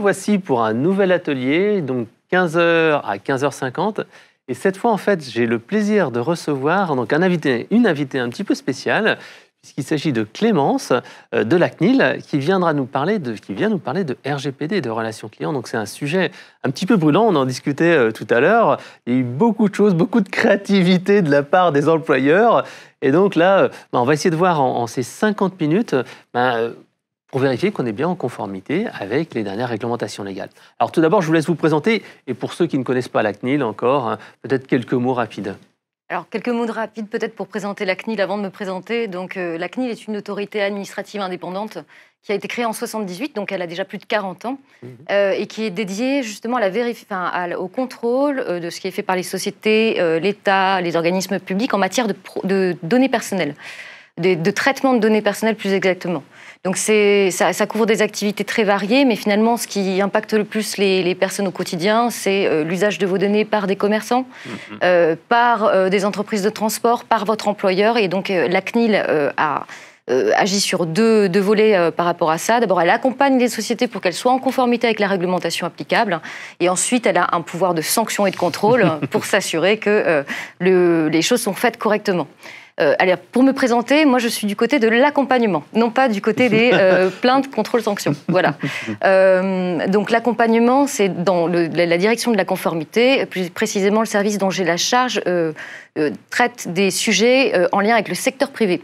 voici pour un nouvel atelier, donc 15h à 15h50. Et cette fois, en fait, j'ai le plaisir de recevoir donc un invité, une invitée un petit peu spéciale, puisqu'il s'agit de Clémence euh, de la CNIL, qui, viendra nous parler de, qui vient nous parler de RGPD, de relations clients. Donc c'est un sujet un petit peu brûlant, on en discutait euh, tout à l'heure. Il y a eu beaucoup de choses, beaucoup de créativité de la part des employeurs. Et donc là, euh, bah, on va essayer de voir en, ces 50 minutes... Bah, pour vérifier qu'on est bien en conformité avec les dernières réglementations légales. Alors tout d'abord, je vous laisse vous présenter, et pour ceux qui ne connaissent pas la CNIL encore, hein, peut-être quelques mots rapides. Alors, quelques mots rapides peut-être pour présenter la CNIL avant de me présenter. Donc, euh, la CNIL est une autorité administrative indépendante qui a été créée en 78, donc elle a déjà plus de 40 ans, mhm. euh, et qui est dédiée justement à la vérif... au contrôle euh, de ce qui est fait par les sociétés, l'État, les organismes publics en matière de, données personnelles, de traitement de données personnelles plus exactement. Donc ça, couvre des activités très variées, mais finalement, ce qui impacte le plus les, personnes au quotidien, c'est euh, l'usage de vos données par des commerçants, mhm. euh, par euh, des entreprises de transport, par votre employeur. Et donc, la CNIL a agit sur deux, volets par rapport à ça. D'abord, elle accompagne les sociétés pour qu'elles soient en conformité avec la réglementation applicable. Et ensuite, elle a un pouvoir de sanction et de contrôle pour s'assurer que les choses sont faites correctement. Euh, pour me présenter, moi, je suis du côté de l'accompagnement, non pas du côté des euh, plaintes, contrôles, sanctions. Voilà. Euh, donc, l'accompagnement, c'est dans la direction de la conformité. Plus précisément, le service dont j'ai la charge traite des sujets en lien avec le secteur privé.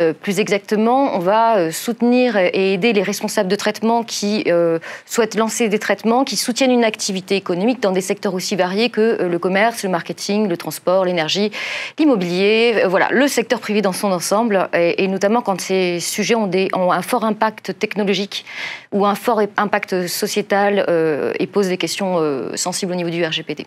Euh, plus exactement, on va euh, soutenir et aider les responsables de traitement qui euh, souhaitent lancer des traitements, qui soutiennent une activité économique dans des secteurs aussi variés que le commerce, le marketing, le transport, l'énergie, l'immobilier, voilà, le secteur privé dans son ensemble, et, notamment quand ces sujets ont, ont un fort impact technologique ou un fort impact sociétal et posent des questions sensibles au niveau du RGPD.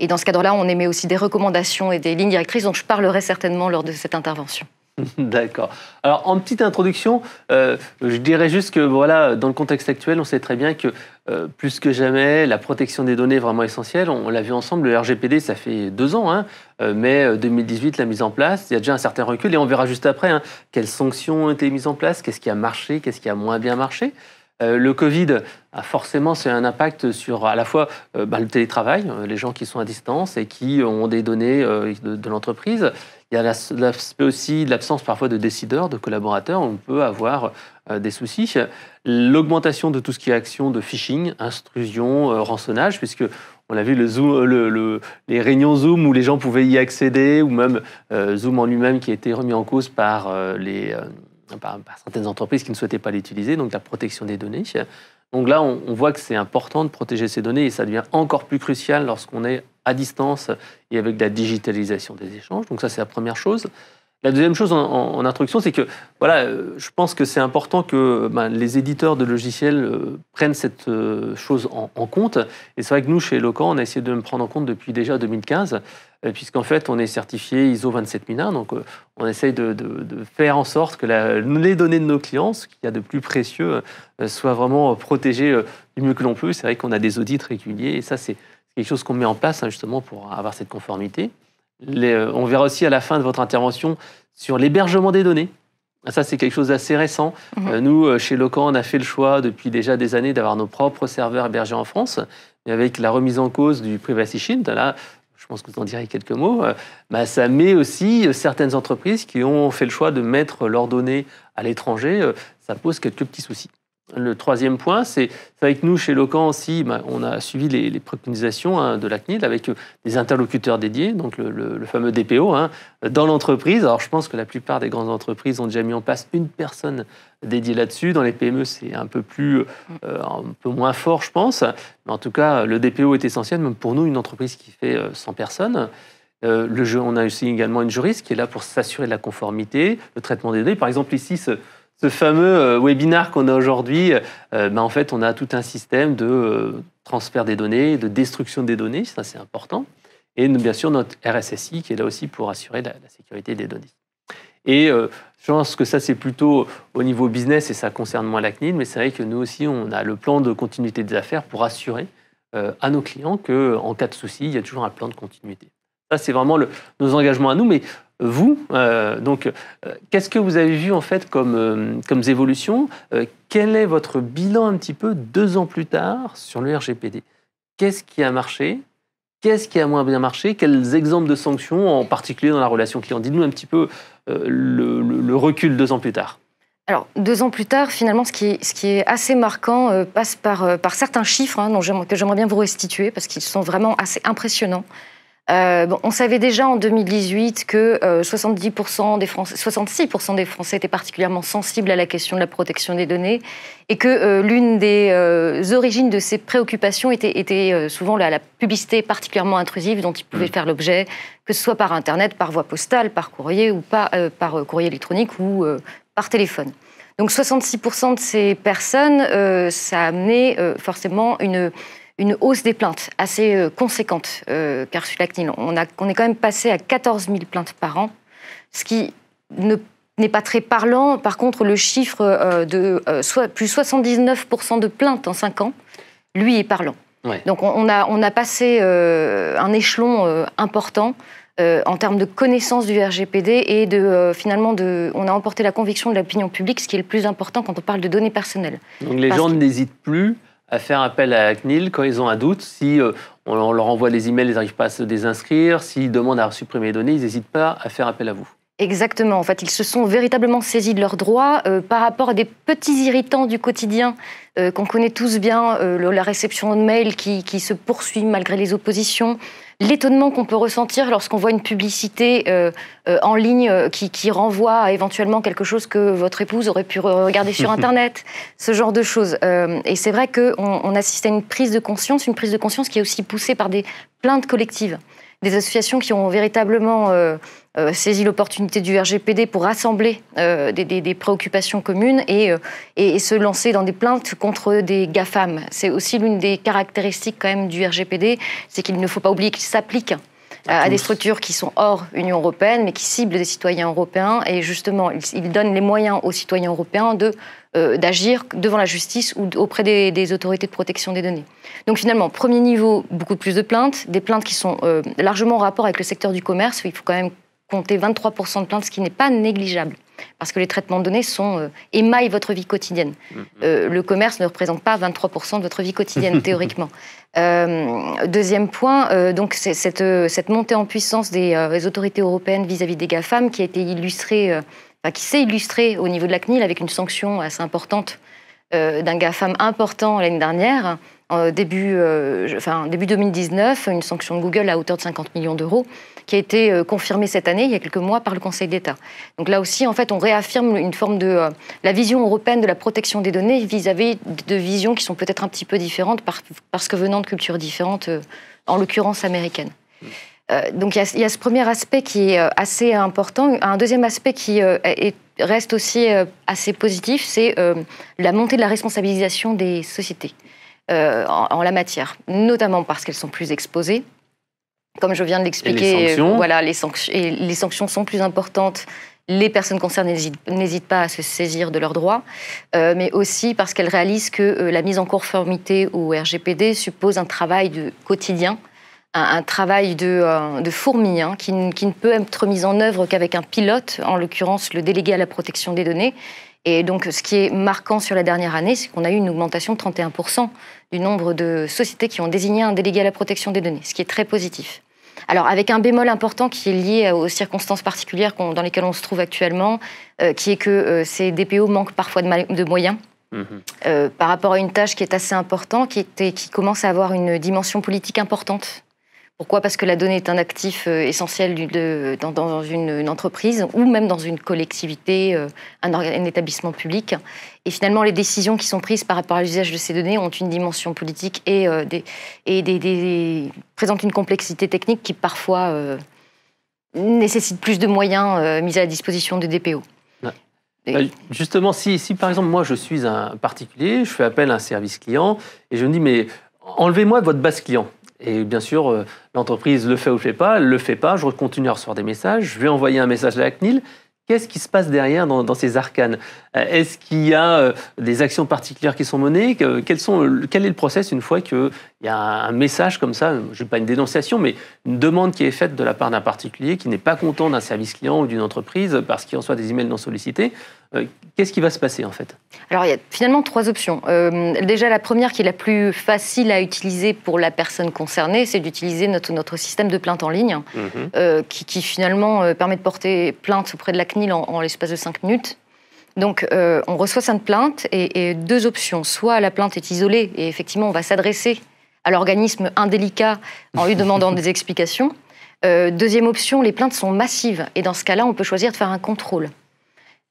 Et dans ce cadre-là, on émet aussi des recommandations et des lignes directrices dont je parlerai certainement lors de cette intervention. D'accord. Alors, en petite introduction, euh, je dirais juste que, voilà, dans le contexte actuel, on sait très bien que, euh, plus que jamais, la protection des données est vraiment essentielle. On, l'a vu ensemble, le RGPD, ça fait deux ans, hein. euh, mais 2018, la mise en place, il y a déjà un certain recul, et on verra juste après hein, quelles sanctions ont été mises en place, qu'est-ce qui a marché, qu'est-ce qui a moins bien marché. le Covid a forcément un impact sur à la fois bah, le télétravail, les gens qui sont à distance et qui ont des données de l'entreprise, il y a aussi l'absence parfois de décideurs, de collaborateurs. On peut avoir euh, des soucis. L'augmentation de tout ce qui est action de phishing, intrusion, euh, rançonnage, puisque on a vu euh, le les réunions Zoom où les gens pouvaient y accéder, ou même Zoom en lui-même qui a été remis en cause par, les, certaines entreprises qui ne souhaitaient pas l'utiliser, donc la protection des données. Donc là, on, on voit que c'est important de protéger ces données et ça devient encore plus crucial lorsqu'on est à distance et avec la digitalisation des échanges. Donc ça, c'est la première chose. La deuxième chose en, introduction, c'est que voilà, euh, je pense que c'est important que ben, les éditeurs de logiciels euh, prennent cette euh, chose en, compte. Et c'est vrai que nous, chez Eloquent, on a essayé de me prendre en compte depuis déjà 2015, puisqu'en fait, on est certifié ISO 27001. Donc, on essaye de, faire en sorte que les données de nos clients, ce qu'il y a de plus précieux, soient vraiment protégées du mieux que l'on peut. C'est vrai qu'on a des audits réguliers, et ça, c'est quelque chose qu'on met en place hein, justement pour avoir cette conformité. Euh, on verra aussi à la fin de votre intervention sur l'hébergement des données. Ça, c'est quelque chose d'assez récent. Mhm. Euh, nous, euh, chez Locan, on a fait le choix depuis déjà des années d'avoir nos propres serveurs hébergés en France. Mais avec la remise en cause du Privacy Shield, là, je pense que vous en direz quelques mots, bah, ça met aussi certaines entreprises qui ont fait le choix de mettre leurs données à l'étranger. ça pose quelques petits soucis. Le troisième point, c'est avec nous chez Locan aussi, bah, on a suivi les, préconisations hein, de la CNIL avec euh, des interlocuteurs dédiés, donc le, fameux DPO, hein, dans l'entreprise. Alors je pense que la plupart des grandes entreprises ont déjà mis en place une personne dédiée là-dessus. Dans les PME, c'est un peu plus, euh, un peu moins fort, je pense. Mais en tout cas, le DPO est essentiel, même pour nous, une entreprise qui fait 100 euh, personnes. le jeu, on a aussi également une juriste qui est là pour s'assurer de la conformité, le traitement des données. Par exemple, ici, ce, ce fameux euh, webinar qu'on a aujourd'hui, euh, euh, ben, en fait, on a tout un système de transfert des données, de destruction des données, ça c'est important, et bien sûr notre RSSI qui est là aussi pour assurer la, sécurité des données. Et je pense que ça c'est plutôt au niveau business et ça concerne moins la CNIL, mais c'est vrai que nous aussi on a le plan de continuité des affaires pour assurer à nos clients qu'en cas de souci, il y a toujours un plan de continuité. Ça, c'est vraiment nos engagements à nous. Mais vous, euh, donc, euh, qu'est-ce que vous avez vu en fait comme, euh, comme évolution Quel est votre bilan un petit peu deux ans plus tard sur le RGPD Qu'est-ce qui a marché Qu'est-ce qui a moins bien marché Quels exemples de sanctions, en particulier dans la relation client Dites-nous un petit peu le, recul deux ans plus tard. Alors, deux ans plus tard, finalement, ce qui, ce qui est assez marquant passe par, par certains chiffres hein, que j'aimerais bien vous restituer parce qu'ils sont vraiment assez impressionnants. Euh, on savait déjà en 2018 que 70% euh, des Français, 66% des Français étaient particulièrement sensibles à la question de la protection des données et que euh, l'une des origines de ces préoccupations était, souvent la, publicité particulièrement intrusive dont ils pouvaient mm. faire l'objet, que ce soit par Internet, par voie postale, par courrier ou pas, par courrier électronique ou par téléphone. Donc 66% de ces personnes, ça a amené forcément une une hausse des plaintes assez euh, conséquente, euh, car sur on, a, on est quand même passé à 14 000 plaintes par an, ce qui n'est pas très parlant. Par contre, le chiffre euh, de plus plus 79% de plaintes en 5 ans, lui est parlant. Donc on a, on a passé un échelon important en termes de connaissance du RGPD et de, finalement, de, on a emporté la conviction de l'opinion publique, ce qui est le plus important quand on parle de données personnelles. Donc les gens n'hésitent plus à faire appel à CNIL quand ils ont un doute, si euh, on leur envoie les emails, ils n'arrivent pas à se désinscrire, s'ils demandent à supprimer les données, ils n'hésitent pas à faire appel à vous. Exactement, en fait, ils se sont véritablement saisis de leurs droits euh, par rapport à des petits irritants du quotidien euh, qu'on connaît tous bien, euh, la réception de mails qui, se poursuit malgré les oppositions, l'étonnement qu'on peut ressentir lorsqu'on voit une publicité euh, en ligne qui, qui, renvoie à éventuellement quelque chose que votre épouse aurait pu regarder sur Internet, ce genre de choses. et c'est vrai qu'on assiste à une prise de conscience, une prise de conscience qui est aussi poussée par des plaintes collectives des associations qui ont véritablement euh, euh, saisi l'opportunité du RGPD pour rassembler euh, des, préoccupations communes et, se lancer dans des plaintes contre des GAFAM. C'est aussi l'une des caractéristiques quand même du RGPD, c'est qu'il ne faut pas oublier qu'il s'applique à, des structures qui sont hors Union européenne, mais qui ciblent des citoyens européens. Et justement, ils, donnent les moyens aux citoyens européens de euh, d'agir devant la justice ou auprès des, autorités de protection des données. Donc finalement, premier niveau, beaucoup plus de plaintes, des plaintes qui sont euh, largement en rapport avec le secteur du commerce. Il faut quand même compter 23% de plaintes, ce qui n'est pas négligeable parce que les traitements de données sont, euh, émaillent votre vie quotidienne. Mm, mm. Euh, le commerce ne représente pas 23% de votre vie quotidienne, théoriquement. Euh, deuxième point, donc cette, montée en puissance des, autorités européennes vis-à-vis des GAFAM qui a été illustrée, qui s'est illustrée au niveau de la CNIL avec une sanction assez importante d'un GAFAM important l'année dernière, euh, début, euh, enfin, début 2019 une sanction de Google à hauteur de 50 millions d'euros qui a été euh, confirmée cette année, il y a quelques mois, par le Conseil d'État. Donc là aussi, en fait, on réaffirme une forme de la vision européenne de la protection des données vis-à-vis de visions qui sont peut-être un petit peu différentes parce que venant de cultures différentes, en l'occurrence américaines. donc il y, a ce premier aspect qui est assez important. Un deuxième aspect qui reste aussi assez positif, c'est la montée de la responsabilisation des sociétés. Euh, en, la matière, notamment parce qu'elles sont plus exposées. Comme je viens de l'expliquer, les voilà, les, sanctions, et les sanctions sont plus importantes. Les personnes concernées n'hésitent pas à se saisir de leurs droits, euh, mais aussi parce qu'elles réalisent que euh, la mise en conformité au RGPD suppose un travail de quotidien un, travail de, fourmi hein, qui, ne peut être mis en œuvre qu'avec un pilote, en l'occurrence le délégué à la protection des données. Et donc, ce qui est marquant sur la dernière année, c'est qu'on a eu une augmentation de 31% du nombre de sociétés qui ont désigné un délégué à la protection des données, ce qui est très positif. Alors, avec un bémol important qui est lié aux circonstances particulières dans lesquelles on se trouve actuellement, euh, qui est que euh, ces DPO manquent parfois de, moyens. Mhm. Euh, par rapport à une tâche qui est assez importante, qui, qui commence à avoir une dimension politique importante pourquoi Parce que la donnée est un actif euh, essentiel dans, une, entreprise ou même dans une collectivité, euh, un, établissement public. Et finalement, les décisions qui sont prises par rapport à l'usage de ces données ont une dimension politique et, euh, présentent une complexité technique qui parfois nécessite plus de moyens mis à la disposition des DPO. Bah, justement, si, si par exemple moi je suis un particulier, je fais appel à un service client et je me dis mais enlevez-moi votre base client. Et bien sûr, euh, l'entreprise le fait ou le fait pas, le fait pas, je continue à recevoir des messages, je vais envoyer un message à la CNIL. Qu'est-ce qui se passe derrière dans, ces arcanes euh, Est-ce qu'il y a euh, des actions particulières qui sont menées Quel est le process une fois qu'il y a un message comme ça Je ne pas une dénonciation, mais une demande qui est faite de la part d'un particulier qui n'est pas content d'un service client ou d'une entreprise parce qu'il reçoit des emails non sollicités. Euh, qu'est-ce qui va se passer en fait Alors il y a finalement trois options. Euh, déjà la première qui est la plus facile à utiliser pour la personne concernée, c'est d'utiliser notre, système de plainte en ligne, mhm. euh, qui, finalement permet de porter plainte auprès de la CNIL en, l'espace de cinq minutes. Donc on reçoit cette plainte et, deux options. Soit la plainte est isolée et effectivement on va s'adresser à l'organisme indélicat en lui demandant des explications. deuxième option, les plaintes sont massives et dans ce cas-là on peut choisir de faire un contrôle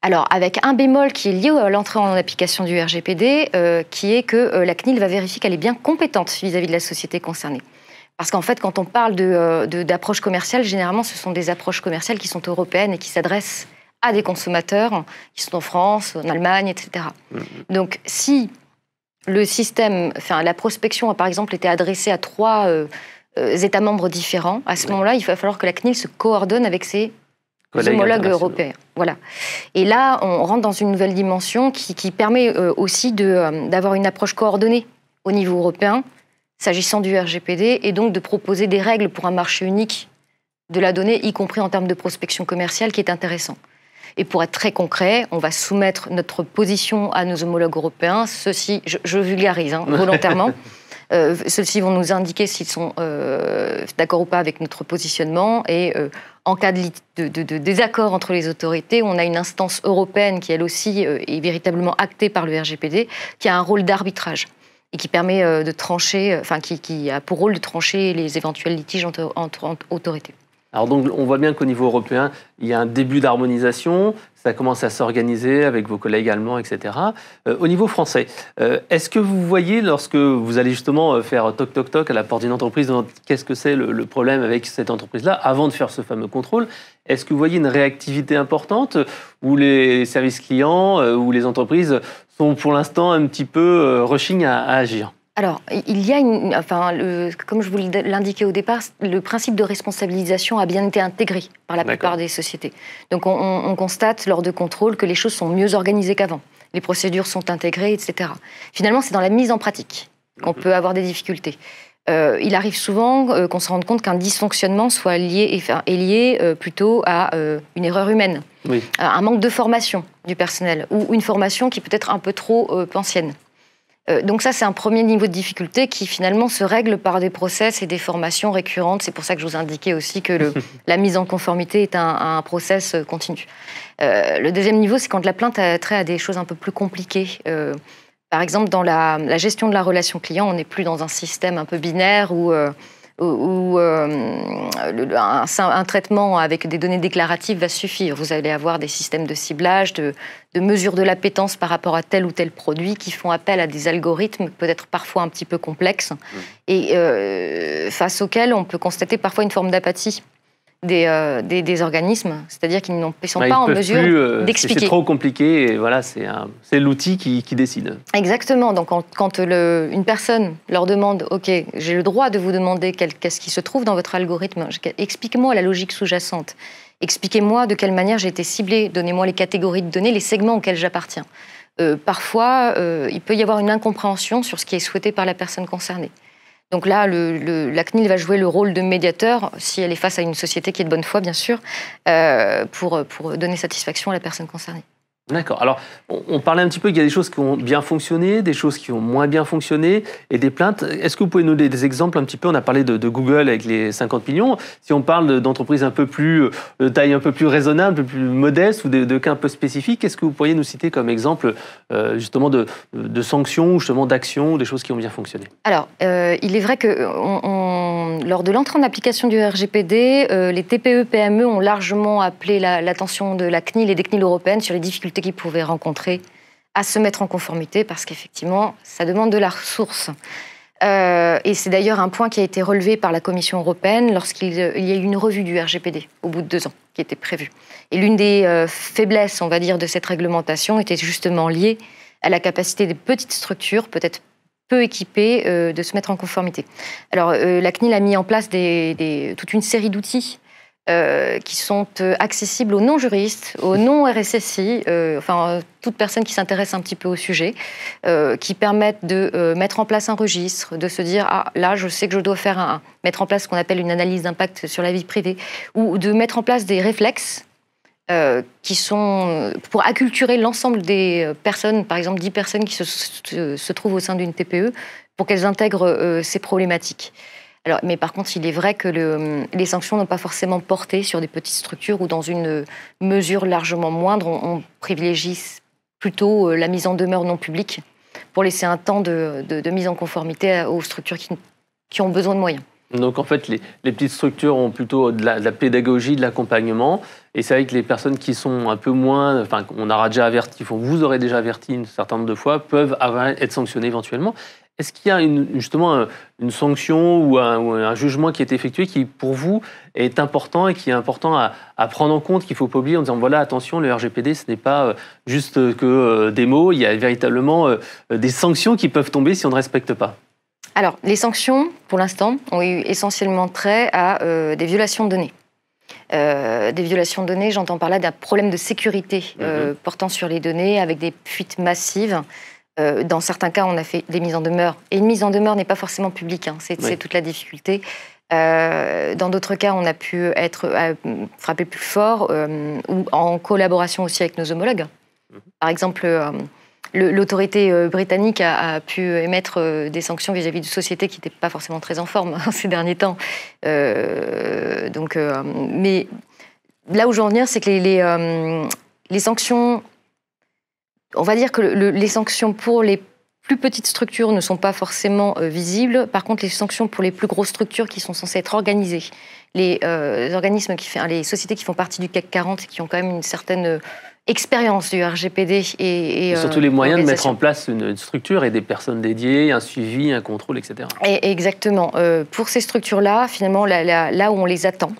alors, avec un bémol qui est lié à l'entrée en application du RGPD, euh, qui est que euh, la CNIL va vérifier qu'elle est bien compétente vis-à-vis de la société concernée. Parce qu'en fait, quand on parle euh, d'approche de, commerciale, généralement, ce sont des approches commerciales qui sont européennes et qui s'adressent à des consommateurs qui sont en France, en Allemagne, etc. Mmh. Donc, si le système, enfin, la prospection, par exemple, était adressée à trois États membres différents, à ce moment-là, il va falloir que la CNIL se coordonne avec ses les homologues européens. Voilà. Et là, on rentre dans une nouvelle dimension qui, permet euh, aussi euh, d'avoir une approche coordonnée au niveau européen s'agissant du RGPD et donc de proposer des règles pour un marché unique de la donnée, y compris en termes de prospection commerciale, qui est intéressant. Et pour être très concret, on va soumettre notre position à nos homologues européens. Ceux-ci, je, vulgarise hein, volontairement, euh, ceux-ci vont nous indiquer s'ils sont d'accord ou pas avec notre positionnement et euh, en cas de, désaccord entre les autorités, on a une instance européenne qui, elle aussi, euh, est véritablement actée par le RGPD, qui a un rôle d'arbitrage et qui permet euh, de trancher, euh, enfin, qui, a pour rôle de trancher les éventuels litiges entre, entre autorités. Alors donc on voit bien qu'au niveau européen, il y a un début d'harmonisation, ça commence à s'organiser avec vos collègues allemands, etc. Euh, au niveau français, euh, est-ce que vous voyez, lorsque vous allez justement euh, faire toc toc toc à la porte d'une entreprise, qu'est-ce que c'est le, problème avec cette entreprise-là, avant de faire ce fameux contrôle, est-ce que vous voyez une réactivité importante où les services clients, ou les entreprises sont pour l'instant un petit peu rushing à agir alors, il y a Enfin, comme je vous l'indiquais au départ, le principe de responsabilisation a bien été intégré par la plupart des sociétés. Donc, on, constate lors de contrôles que les choses sont mieux organisées qu'avant. Les procédures sont intégrées, etc. Finalement, c'est dans la mise en pratique qu'on mhm. peut avoir des difficultés. Euh, il arrive souvent euh, qu'on se rende compte qu'un dysfonctionnement soit lié, est lié euh, plutôt à une erreur humaine, à un manque de formation du personnel ou une formation qui peut être un peu trop ancienne. Euh, donc ça, c'est un premier niveau de difficulté qui finalement se règle par des process et des formations récurrentes. C'est pour ça que je vous indiquais aussi que le, la mise en conformité est un, process euh, continu. Euh, le deuxième niveau, c'est quand la plainte a trait à des choses un peu plus compliquées. par exemple, dans la, la, gestion de la relation client, on n'est plus dans un système un peu binaire où où, euh, un, traitement avec des données déclaratives va suffire. Vous allez avoir des systèmes de ciblage, de, mesure de l'appétence par rapport à tel ou tel produit qui font appel à des algorithmes peut-être parfois un petit peu complexes mmh. et euh, face auxquels on peut constater parfois une forme d'apathie. Euh, des, organismes, c'est-à-dire qu'ils ne sont bah, pas en mesure euh, d'expliquer. C'est trop compliqué, et voilà, c'est l'outil qui, qui, décide. Exactement, donc quand, une personne leur demande, ok, j'ai le droit de vous demander qu'est-ce qui se trouve dans votre algorithme, explique-moi la logique sous-jacente, expliquez-moi de quelle manière j'ai été ciblée, donnez-moi les catégories de données, les segments auxquels j'appartiens. Euh, parfois, il peut y avoir une incompréhension sur ce qui est souhaité par la personne concernée. Donc là, le, la CNIL va jouer le rôle de médiateur, si elle est face à une société qui est de bonne foi, bien sûr, euh, pour, pour donner satisfaction à la personne concernée. D'accord. Alors, on, parlait un petit peu qu'il y a des choses qui ont bien fonctionné, des choses qui ont moins bien fonctionné et des plaintes. Est-ce que vous pouvez nous donner des exemples un petit peu On a parlé de, Google avec les 50 millions. Si on parle d'entreprises un peu plus, euh, de taille un peu plus raisonnable, un peu plus modeste ou de, cas un peu spécifiques, est-ce que vous pourriez nous citer comme exemple euh, justement de, sanctions ou justement d'actions, des choses qui ont bien fonctionné Alors, euh, il est vrai que lors de l'entrée en application du RGPD, les TPE-PME e ont largement appelé l'attention de la CNIL et des CNIL européennes sur les difficultés qui qu'ils pouvaient rencontrer à se mettre en conformité parce qu'effectivement, ça demande de la ressource. Euh, et c'est d'ailleurs un point qui a été relevé par la Commission européenne lorsqu'il euh, y a eu une revue du RGPD au bout de deux ans qui était prévue. Et l'une des euh, faiblesses, on va dire, de cette réglementation était justement liée à la capacité des petites structures, peut-être peu équipées, de se mettre en conformité. Alors la CNIL a mis en place toute une série d'outils euh, qui sont euh, accessibles aux non-juristes, aux mmh. non-RSSI, euh, enfin toute personne qui s'intéresse un petit peu au sujet, qui permettent de mettre en place un registre, de se dire ah là je sais que je dois faire un, mettre en place ce qu'on appelle une analyse d'impact sur la vie privée, ou de mettre en place des réflexes qui sont pour acculturer l'ensemble des personnes, par exemple 10 personnes qui se, trouvent au sein d'une TPE, pour qu'elles intègrent ces problématiques. Alors, mais par contre, il est vrai que les sanctions n'ont pas forcément porté sur des petites structures ou dans une euh, mesure largement moindre. On, privilégie plutôt euh, la mise en demeure non publique pour laisser un temps de, mise en conformité aux structures qui, ont besoin de moyens. Donc en fait, les, petites structures ont plutôt de la pédagogie, de l'accompagnement, et c'est vrai que les personnes qui sont un peu moins, enfin, on aura déjà averti, vous aurez déjà averti un certain nombre de fois, peuvent être sanctionnées éventuellement. Est-ce qu'il y a justement euh, une sanction ou un, jugement qui est effectué qui, pour vous, est important et qui est important à, prendre en compte, qu'il ne faut pas oublier en disant, voilà, attention, le RGPD, ce n'est pas euh, juste que euh, des mots, il y a véritablement des sanctions qui peuvent tomber si on ne respecte pas Alors, les sanctions, pour l'instant, ont eu essentiellement trait à des violations de données. Euh, des violations de données, j'entends par là d'un problème de sécurité euh, mhm. portant sur les données avec des fuites massives. Euh, dans certains cas, on a fait des mises en demeure. Et une mise en demeure n'est pas forcément publique, hein. c'est toute la difficulté. dans d'autres cas, on a pu être frappé plus fort ou en collaboration aussi avec nos homologues. Mhm. Par exemple, L'autorité euh, britannique a, pu émettre euh, des sanctions vis-à-vis de sociétés qui n'étaient pas forcément très en forme hein, ces derniers temps. Euh, donc, mais là où je veux en venir, c'est que les, sanctions, on va dire que les sanctions pour les plus petites structures ne sont pas forcément visibles. Par contre, les sanctions pour les plus grosses structures qui sont censées être organisées, les organismes qui les sociétés qui font partie du CAC 40 et qui ont quand même une certaine expérience du RGPD et, euh, surtout les moyens de mettre en place une structure et des personnes dédiées, un suivi, un contrôle, etc. exactement. Euh, pour ces structures-là, finalement, là, où on les attend,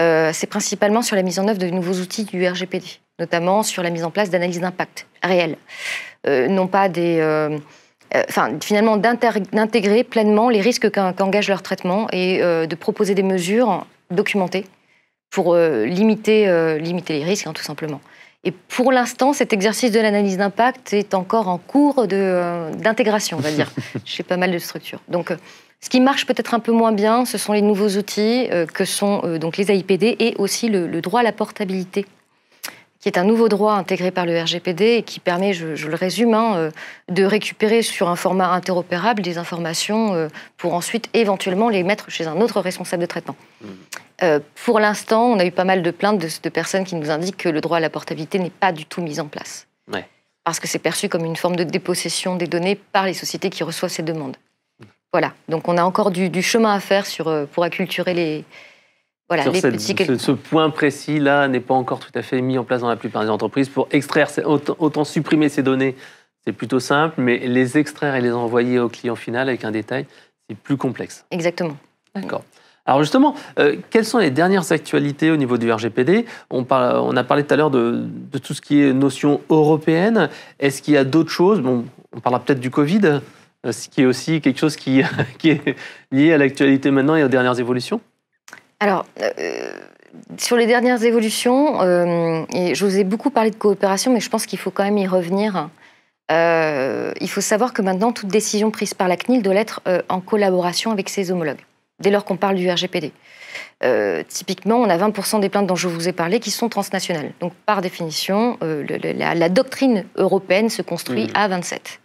euh, c'est principalement sur la mise en œuvre de nouveaux outils du RGPD, notamment sur la mise en place d'analyses d'impact réelles, non pas des Enfin, finalement d'intégrer pleinement les risques qu'engage leur traitement et de proposer des mesures documentées pour limiter, limiter les risques, hein, tout simplement. Et pour l'instant, cet exercice de l'analyse d'impact est encore en cours euh, d'intégration, on va dire, chez pas mal de structures. Donc, euh, ce qui marche peut-être un peu moins bien, ce sont les nouveaux outils euh, que sont donc les AIPD et aussi le droit à la portabilité qui est un nouveau droit intégré par le RGPD et qui permet, je, le résume, hein, euh, de récupérer sur un format interopérable des informations euh, pour ensuite éventuellement les mettre chez un autre responsable de traitement. Mmh. Euh, pour l'instant, on a eu pas mal de plaintes de, personnes qui nous indiquent que le droit à la portabilité n'est pas du tout mis en place. Parce que c'est perçu comme une forme de dépossession des données par les sociétés qui reçoivent ces demandes. Mmh. Voilà, donc on a encore du, chemin à faire pour acculturer les, voilà, sur ce, point précis-là n'est pas encore tout à fait mis en place dans la plupart des entreprises. Pour extraire, autant, supprimer ces données, c'est plutôt simple, mais les extraire et les envoyer au client final avec un détail, c'est plus complexe. Exactement. D'accord. Alors justement, euh, quelles sont les dernières actualités au niveau du RGPD on, parle, on, a parlé tout à l'heure de, tout ce qui est notion européenne. Est-ce qu'il y a d'autres choses Bon, on parlera peut-être du Covid, euh, ce qui est aussi quelque chose qui, qui est lié à l'actualité maintenant et aux dernières évolutions. Alors, euh, sur les dernières évolutions, euh, et je vous ai beaucoup parlé de coopération, mais je pense qu'il faut quand même y revenir. Euh, il faut savoir que maintenant, toute décision prise par la CNIL doit l'être en collaboration avec ses homologues, dès lors qu'on parle du RGPD. typiquement, on a 20% des plaintes dont je vous ai parlé qui sont transnationales. Donc, par définition, la, doctrine européenne se construit mmh. à 27,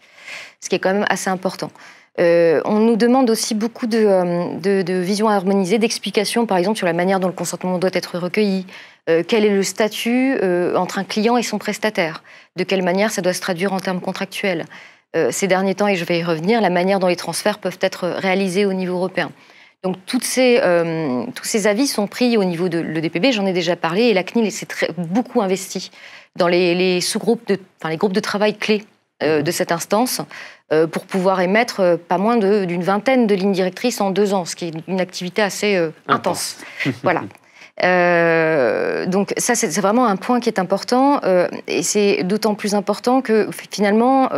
ce qui est quand même assez important. Euh, on nous demande aussi beaucoup euh, de, visions harmonisées, d'explications, par exemple, sur la manière dont le consentement doit être recueilli. Euh, quel est le statut entre un client et son prestataire De quelle manière ça doit se traduire en termes contractuels Ces derniers temps, et je vais y revenir, la manière dont les transferts peuvent être réalisés au niveau européen. Donc tous ces avis sont pris au niveau de l'EDPB, j'en ai déjà parlé, et la CNIL s'est beaucoup investie dans les, sous-groupes, de, les groupes de travail clés de cette instance, euh, pour pouvoir émettre euh, pas moins d'une vingtaine de lignes directrices en deux ans, ce qui est une activité assez euh, intense. voilà. donc ça, c'est vraiment un point qui est important, et c'est d'autant plus important que finalement,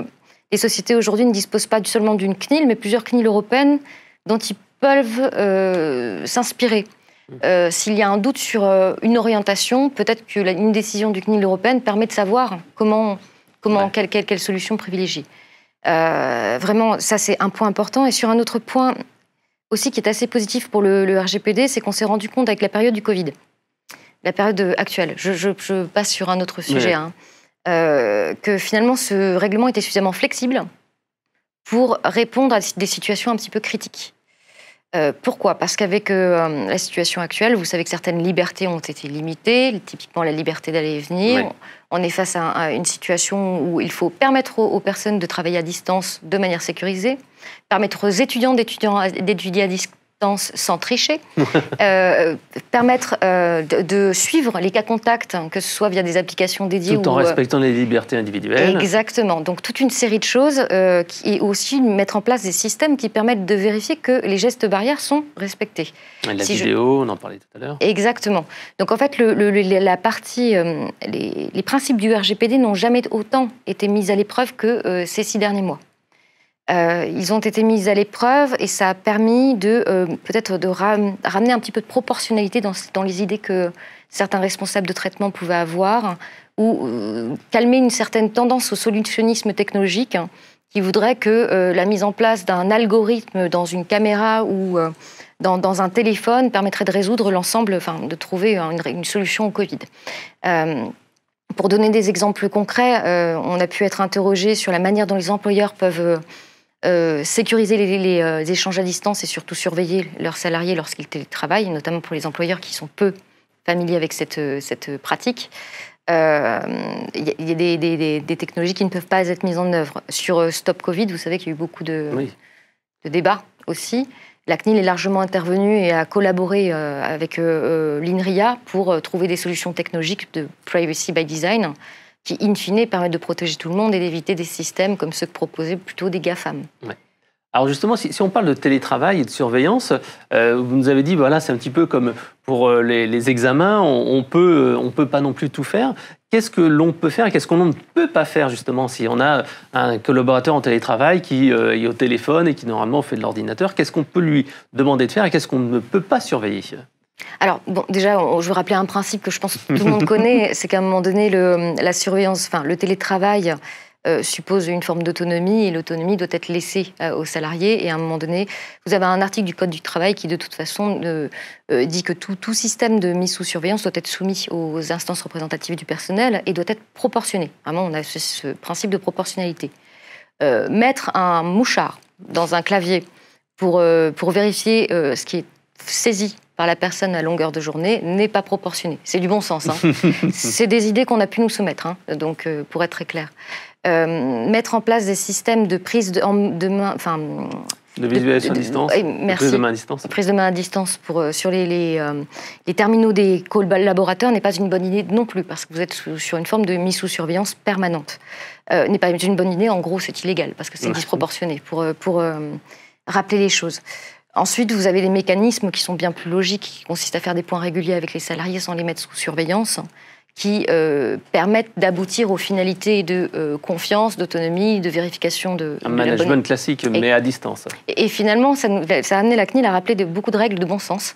les sociétés aujourd'hui ne disposent pas seulement d'une CNIL, mais plusieurs CNIL européennes dont ils peuvent s'inspirer. S'il y a un doute sur une orientation, peut-être qu'une décision du CNIL européenne permet de savoir comment, comment quelle, quelle, solution privilégier. Euh, vraiment, ça c'est un point important. Et sur un autre point aussi qui est assez positif pour le, RGPD, c'est qu'on s'est rendu compte avec la période du Covid, la période actuelle, je, passe sur un autre sujet, hein. euh, que finalement ce règlement était suffisamment flexible pour répondre à des situations un petit peu critiques. Euh, pourquoi Parce qu'avec euh, la situation actuelle, vous savez que certaines libertés ont été limitées, typiquement la liberté d'aller et venir. On est face à, une situation où il faut permettre aux, personnes de travailler à distance de manière sécurisée, permettre aux étudiants d'étudier à, distance sans tricher, euh, permettre euh, de, suivre les cas contacts, que ce soit via des applications dédiées. Tout en euh, respectant les libertés individuelles. Exactement. Donc toute une série de choses qui, et aussi mettre en place des systèmes qui permettent de vérifier que les gestes barrières sont respectés. la vidéo, on en parlait tout à l'heure. Exactement. Donc en fait, le, la partie, les, les, principes du RGPD n'ont jamais autant été mis à l'épreuve que ces six derniers mois. Euh, ils ont été mis à l'épreuve et ça a permis de euh, peut-être de ramener un petit peu de proportionnalité dans, les idées que certains responsables de traitement pouvaient avoir ou euh, calmer une certaine tendance au solutionnisme technologique qui voudrait que la mise en place d'un algorithme dans une caméra ou dans, un téléphone permettrait de résoudre l'ensemble, enfin de trouver une, une, solution au Covid. pour donner des exemples concrets, on a pu être interrogé sur la manière dont les employeurs peuvent euh, sécuriser les, euh, échanges à distance et surtout surveiller leurs salariés lorsqu'ils télétravaillent, notamment pour les employeurs qui sont peu familiers avec cette, euh, cette pratique. Il y a des, des, technologies qui ne peuvent pas être mises en œuvre. Sur Stop Covid, vous savez qu'il y a eu beaucoup de, de débats aussi. La CNIL est largement intervenue et a collaboré avec l'INRIA pour trouver des solutions technologiques de privacy by design qui, in fine, permettent de protéger tout le monde et d'éviter des systèmes comme ceux que proposaient plutôt des GAFAM. Alors justement, si, on parle de télétravail et de surveillance, euh, vous nous avez dit, voilà, bah c'est un petit peu comme pour euh, les, examens, on, ne peut, euh, on peut pas non plus tout faire. Qu'est-ce que l'on peut faire et qu'est-ce qu'on ne peut pas faire justement si on a un collaborateur en télétravail qui est au téléphone et qui normalement fait de l'ordinateur Qu'est-ce qu'on peut lui demander de faire et qu'est-ce qu'on ne peut pas surveiller alors, bon, déjà, je veux rappeler un principe que je pense que tout le monde connaît, c'est qu'à un moment donné, le, la surveillance, enfin, le télétravail euh, suppose une forme d'autonomie et l'autonomie doit être laissée euh, aux salariés. Et à un moment donné, vous avez un article du Code du travail qui, de toute façon, euh, dit que tout, système de mise sous surveillance doit être soumis aux instances représentatives du personnel et doit être proportionné. Vraiment, on a ce, principe de proportionnalité. mettre un mouchard dans un clavier pour, pour vérifier ce qui est saisi par la personne à longueur de journée n'est pas proportionné. C'est du bon sens. Hein. c'est des idées qu'on a pu nous soumettre, hein. donc euh, pour être très clair. Euh, mettre en place des systèmes de prise de, main, enfin de visualisation à distance de, Prise de main à distance Prise de main à distance pour, euh, sur les, les, les, terminaux des collaborateurs n'est pas une bonne idée non plus, parce que vous êtes sur une forme de mise sous surveillance permanente. Euh, n'est pas une bonne idée, en gros, c'est illégal, parce que c'est disproportionné pour, pour rappeler les choses. Ensuite, vous avez des mécanismes qui sont bien plus logiques, qui consistent à faire des points réguliers avec les salariés sans les mettre sous surveillance, qui euh, permettent d'aboutir aux finalités de euh, confiance, d'autonomie, de vérification de... Un management classique, mais à distance. Et, finalement, ça, a amené la CNIL à rappeler beaucoup de règles de bon sens.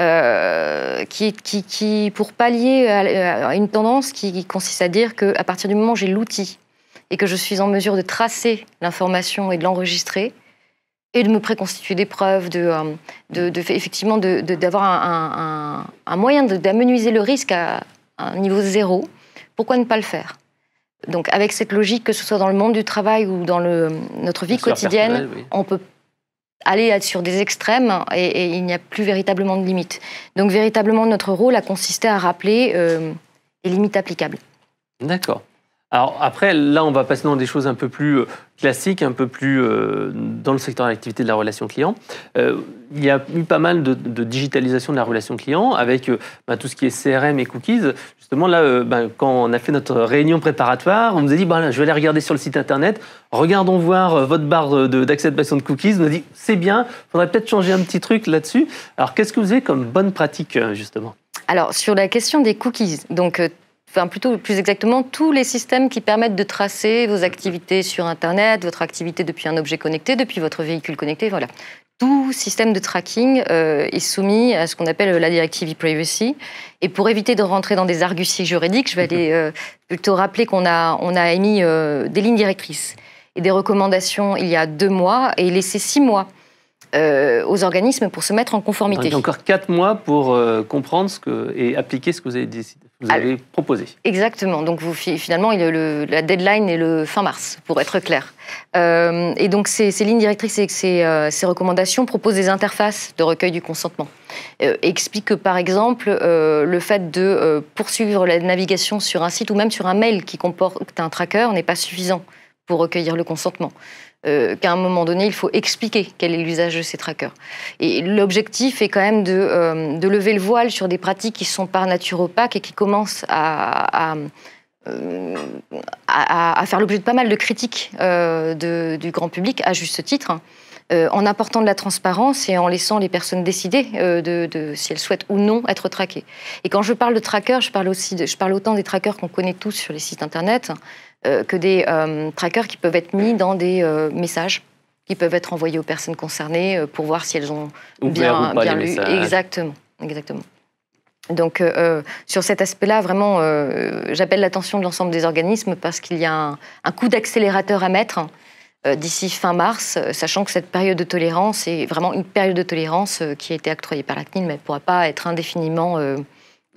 Euh, qui, qui, pour pallier à, une tendance qui, qui consiste à dire qu'à partir du moment où j'ai l'outil et que je suis en mesure de tracer l'information et de l'enregistrer, et de me préconstituer des preuves, de, euh, effectivement d'avoir un, moyen d'amenuiser le risque à un niveau zéro, pourquoi ne pas le faire Donc avec cette logique, que ce soit dans le monde du travail ou dans notre vie quotidienne, on peut aller sur des extrêmes et, il n'y a plus véritablement de limites. Donc véritablement, notre rôle a consisté à rappeler euh, les limites applicables. D'accord. Alors après, là, on va passer dans des choses un peu plus euh, classiques, un peu plus euh, dans le secteur de l'activité de la relation client. Euh, il y a eu pas mal de, digitalisation de la relation client avec bah, tout ce qui est CRM et cookies. Justement, là, bah, quand on a fait notre réunion préparatoire, on nous a dit, bah, là, je vais aller regarder sur le site internet, regardons voir votre barre d'acceptation de, de, cookies. On a dit, c'est bien, il faudrait peut-être changer un petit truc là-dessus. Alors qu'est-ce que vous avez comme bonne pratique, justement alors, sur la question des cookies, donc enfin plutôt plus exactement tous les systèmes qui permettent de tracer vos activités sur Internet, votre activité depuis un objet connecté, depuis votre véhicule connecté, voilà. Tout système de tracking euh, est soumis à ce qu'on appelle la directive e-privacy. Et pour éviter de rentrer dans des arguties juridiques, je vais aller euh, plutôt rappeler qu'on a, on a émis euh, des lignes directrices et des recommandations il y a deux mois et laissé six mois aux organismes pour se mettre en conformité. a encore quatre mois pour comprendre ce que, et appliquer ce que vous avez décidé vous avez proposé. Exactement. Donc vous, finalement, il la deadline est le fin mars, pour être clair. Euh, et donc ces, lignes directrices et ces, euh, ces, recommandations proposent des interfaces de recueil du consentement. Euh, expliquent explique que par exemple le fait de poursuivre la navigation sur un site ou même sur un mail qui comporte un tracker n'est pas suffisant pour recueillir le consentement. Euh, qu'à un moment donné, il faut expliquer quel est l'usage de ces trackers. Et l'objectif est quand même de, euh, lever le voile sur des pratiques qui sont par nature opaques et qui commencent à, euh, faire l'objet de pas mal de critiques du grand public, à juste titre. en apportant de la transparence et en laissant les personnes décider de, si elles souhaitent ou non être traquées. Et quand je parle de trackers, je parle aussi, je parle autant des trackers qu'on connaît tous sur les sites internet, euh, que des euh, trackers qui peuvent être mis dans des euh, messages qui peuvent être envoyés aux personnes concernées pour voir si elles ont bien, lu. Exactement, exactement. Donc sur cet aspect-là, vraiment, j'appelle l'attention de l'ensemble des organismes parce qu'il y a un, coup d'accélérateur à mettre hein, d'ici fin mars, sachant que cette période de tolérance est vraiment une période de tolérance qui a été octroyée par la CNIL, mais elle ne pourra pas être indéfiniment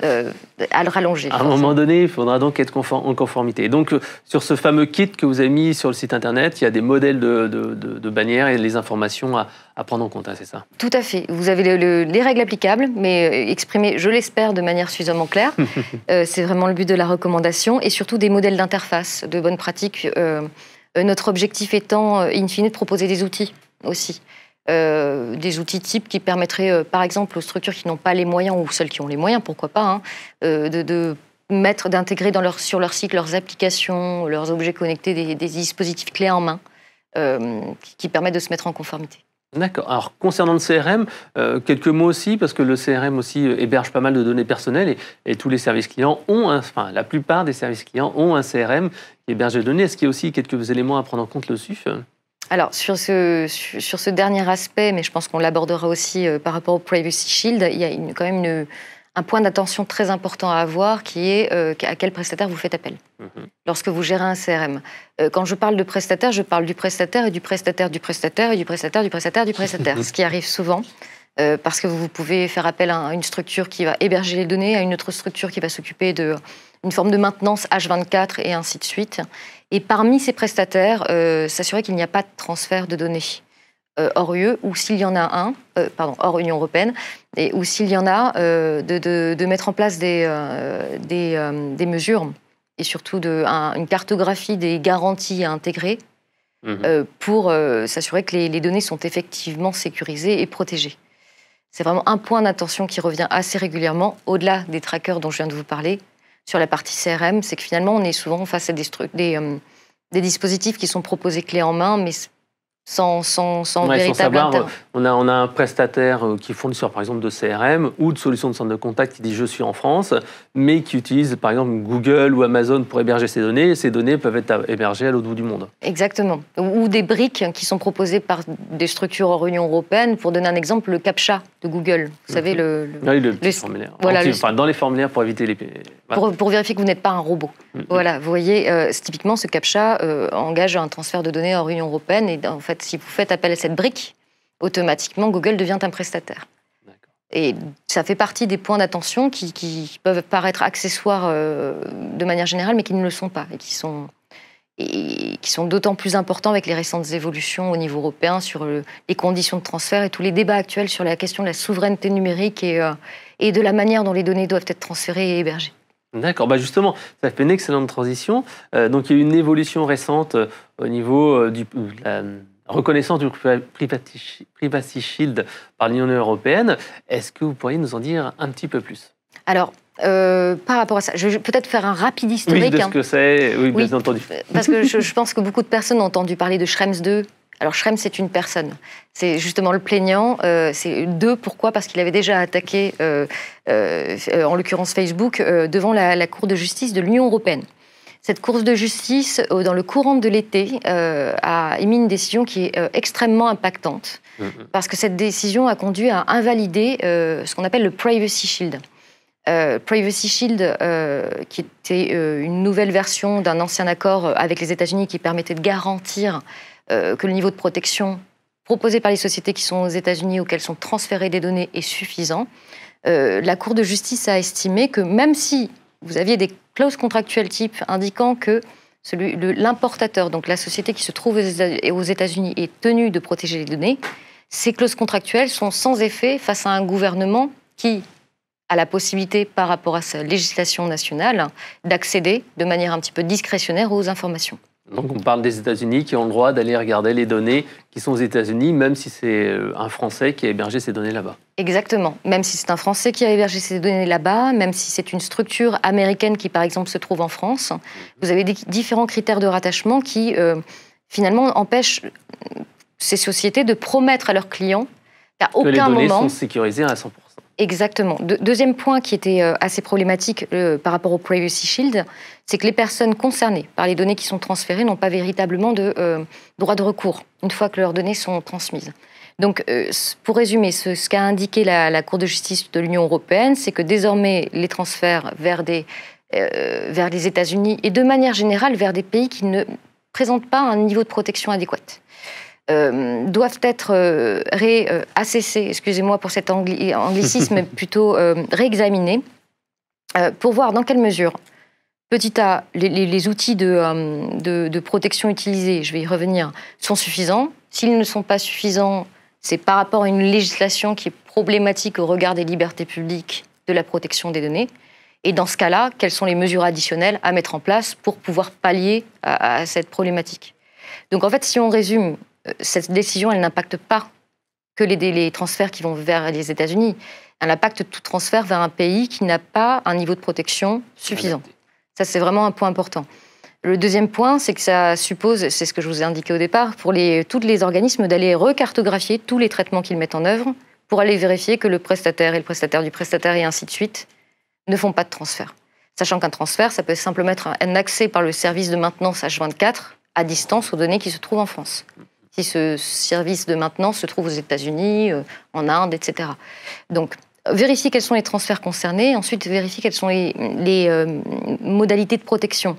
euh, à le rallonger. À un moment donné, il faudra donc être en conformité. Donc, euh, sur ce fameux kit que vous avez mis sur le site internet, il y a des modèles de, bannières et les informations à, prendre en compte, hein, c'est ça Tout à fait. Vous avez les règles applicables, mais euh, exprimées, je l'espère, de manière suffisamment claire. c'est vraiment le but de la recommandation et surtout des modèles d'interface, de bonnes pratiques. notre objectif étant, in fine, de proposer des outils aussi. Euh, des outils types qui permettraient, euh, par exemple, aux structures qui n'ont pas les moyens ou celles qui ont les moyens, pourquoi pas, hein, euh, de, mettre, d'intégrer sur leur site leurs applications, leurs objets connectés, des, dispositifs clés en main qui, permettent de se mettre en conformité. D'accord. Alors, concernant le CRM, quelques mots aussi, parce que le CRM aussi héberge pas mal de données personnelles et, tous les services clients ont, enfin, la plupart des services clients ont un CRM qui héberge des données. Est-ce qu'il y a aussi quelques éléments à prendre en compte là-dessus alors sur ce, dernier aspect, mais je pense qu'on l'abordera aussi euh, par rapport au Privacy Shield, il y a quand même un point d'attention très important à avoir qui est euh, à quel prestataire vous faites appel mhm. lorsque vous gérez un CRM. Euh, quand je parle de prestataire, je parle du prestataire et du prestataire du prestataire et du prestataire du prestataire, du prestataire. ce qui arrive souvent, euh, parce que vous pouvez faire appel à une structure qui va héberger les données, à une autre structure qui va s'occuper d'une forme de maintenance H24 et ainsi de suite. Et parmi ces prestataires, euh, s'assurer qu'il n'y a pas de transfert de données euh, hors UE, ou s'il y en a un, pardon, hors Union européenne, et, ou s'il y en a, de, mettre en place des, des, mesures et surtout de, une cartographie des garanties à intégrer mhm. pour s'assurer que les, les données sont effectivement sécurisées et protégées. C'est vraiment un point d'attention qui revient assez régulièrement, au-delà des trackers dont je viens de vous parler, sur la partie CRM, c'est que finalement, on est souvent face à des, euh, dispositifs qui sont proposés clés en main, mais sans, sans, euh, on, a, on a un prestataire euh, qui fournit sur, par exemple, de CRM ou de solutions de centre de contact qui dit « je suis en France », mais qui utilise, par exemple, Google ou Amazon pour héberger ces données. ces données peuvent être hébergées à l'autre bout du monde. Exactement. Ou des briques qui sont proposées par des structures hors Union européenne. Pour donner un exemple, le CAPTCHA de Google. Vous savez, mhm. le... Ah oui, le, dans les formulaires pour éviter les... Pour, vérifier que vous n'êtes pas un robot. Mm, mm. Voilà, vous voyez, euh, typiquement, ce CAPTCHA euh, engage un transfert de données hors Union européenne. Et en fait, si vous faites appel à cette brique, automatiquement, Google devient un prestataire. Et ça fait partie des points d'attention qui, peuvent paraître accessoires euh, de manière générale, mais qui ne le sont pas et qui sont, sont d'autant plus importants avec les récentes évolutions au niveau européen sur les conditions de transfert et tous les débats actuels sur la question de la souveraineté numérique et, et de la manière dont les données doivent être transférées et hébergées. D'accord, bah justement, ça fait une excellente transition. Euh, donc il y a eu une évolution récente euh, au niveau euh, du, de la reconnaissance du Privacy, Shield par l'Union européenne. Est-ce que vous pourriez nous en dire un petit peu plus Alors, par rapport à ça, je vais peut-être faire un rapide historique. Oui, de hein. ce que c'est, oui, bien entendu. Parce que je, je, pense que beaucoup de personnes ont entendu parler de Schrems 2, alors Schrems, c'est une personne. C'est justement le plaignant. Euh, c'est deux. Pourquoi Parce qu'il avait déjà attaqué, euh, euh, en l'occurrence Facebook, devant la, Cour de justice de l'Union européenne. Cette Cour de justice, dans le courant de l'été, a émis une décision qui est extrêmement impactante, mm-hmm. parce que cette décision a conduit à invalider ce qu'on appelle le Privacy Shield. Privacy Shield, qui était une nouvelle version d'un ancien accord avec les États-Unis qui permettait de garantir euh, que le niveau de protection proposé par les sociétés qui sont aux États-Unis auxquelles sont transférées des données est suffisant. Euh, la Cour de justice a estimé que même si vous aviez des clauses contractuelles type indiquant que l'importateur, donc la société qui se trouve aux États-Unis, est tenue de protéger les données, ces clauses contractuelles sont sans effet face à un gouvernement qui a la possibilité, par rapport à sa législation nationale, d'accéder de manière un petit peu discrétionnaire aux informations. Donc on parle des États-Unis qui ont le droit d'aller regarder les données qui sont aux États-Unis, même si c'est euh, un Français qui a hébergé ces données là-bas. Exactement, même si c'est un Français qui a hébergé ces données là-bas, même si c'est une structure américaine qui par exemple se trouve en France, vous avez différents critères de rattachement qui euh, finalement empêchent euh, ces sociétés de promettre à leurs clients qu'à aucun les données moment... sont sécurisées à 100%. Exactement. deuxième point qui était assez problématique par rapport au Privacy Shield, c'est que les personnes concernées par les données qui sont transférées n'ont pas véritablement de euh, droit de recours une fois que leurs données sont transmises. Donc, euh, pour résumer, ce, qu'a indiqué la, Cour de justice de l'Union européenne, c'est que désormais, les transferts vers, des, euh, vers les États-Unis et de manière générale vers des pays qui ne présentent pas un niveau de protection adéquat. doivent être ré, excusez-moi pour cet anglicisme, plutôt réexaminés, pour voir dans quelle mesure Petit A, les, outils euh, de, protection utilisés, je vais y revenir, sont suffisants. S'ils ne sont pas suffisants, c'est par rapport à une législation qui est problématique au regard des libertés publiques de la protection des données. Et dans ce cas-là, quelles sont les mesures additionnelles à mettre en place pour pouvoir pallier à, cette problématique Donc en fait, si on résume, euh, cette décision, elle n'impacte pas que les, les, transferts qui vont vers les États-Unis. Elle impacte tout transfert vers un pays qui n'a pas un niveau de protection suffisant. Ça, c'est vraiment un point important. Le deuxième point, c'est que ça suppose, c'est ce que je vous ai indiqué au départ, pour les, tous les organismes d'aller recartographier tous les traitements qu'ils mettent en œuvre pour aller vérifier que le prestataire et le prestataire du prestataire et ainsi de suite ne font pas de transfert. Sachant qu'un transfert, ça peut simplement être un accès par le service de maintenance H24 à distance aux données qui se trouvent en France. Si ce service de maintenance se trouve aux États-Unis, euh, en Inde, etc. Donc, vérifier quels sont les transferts concernés, ensuite vérifier quelles sont les, euh, modalités de protection.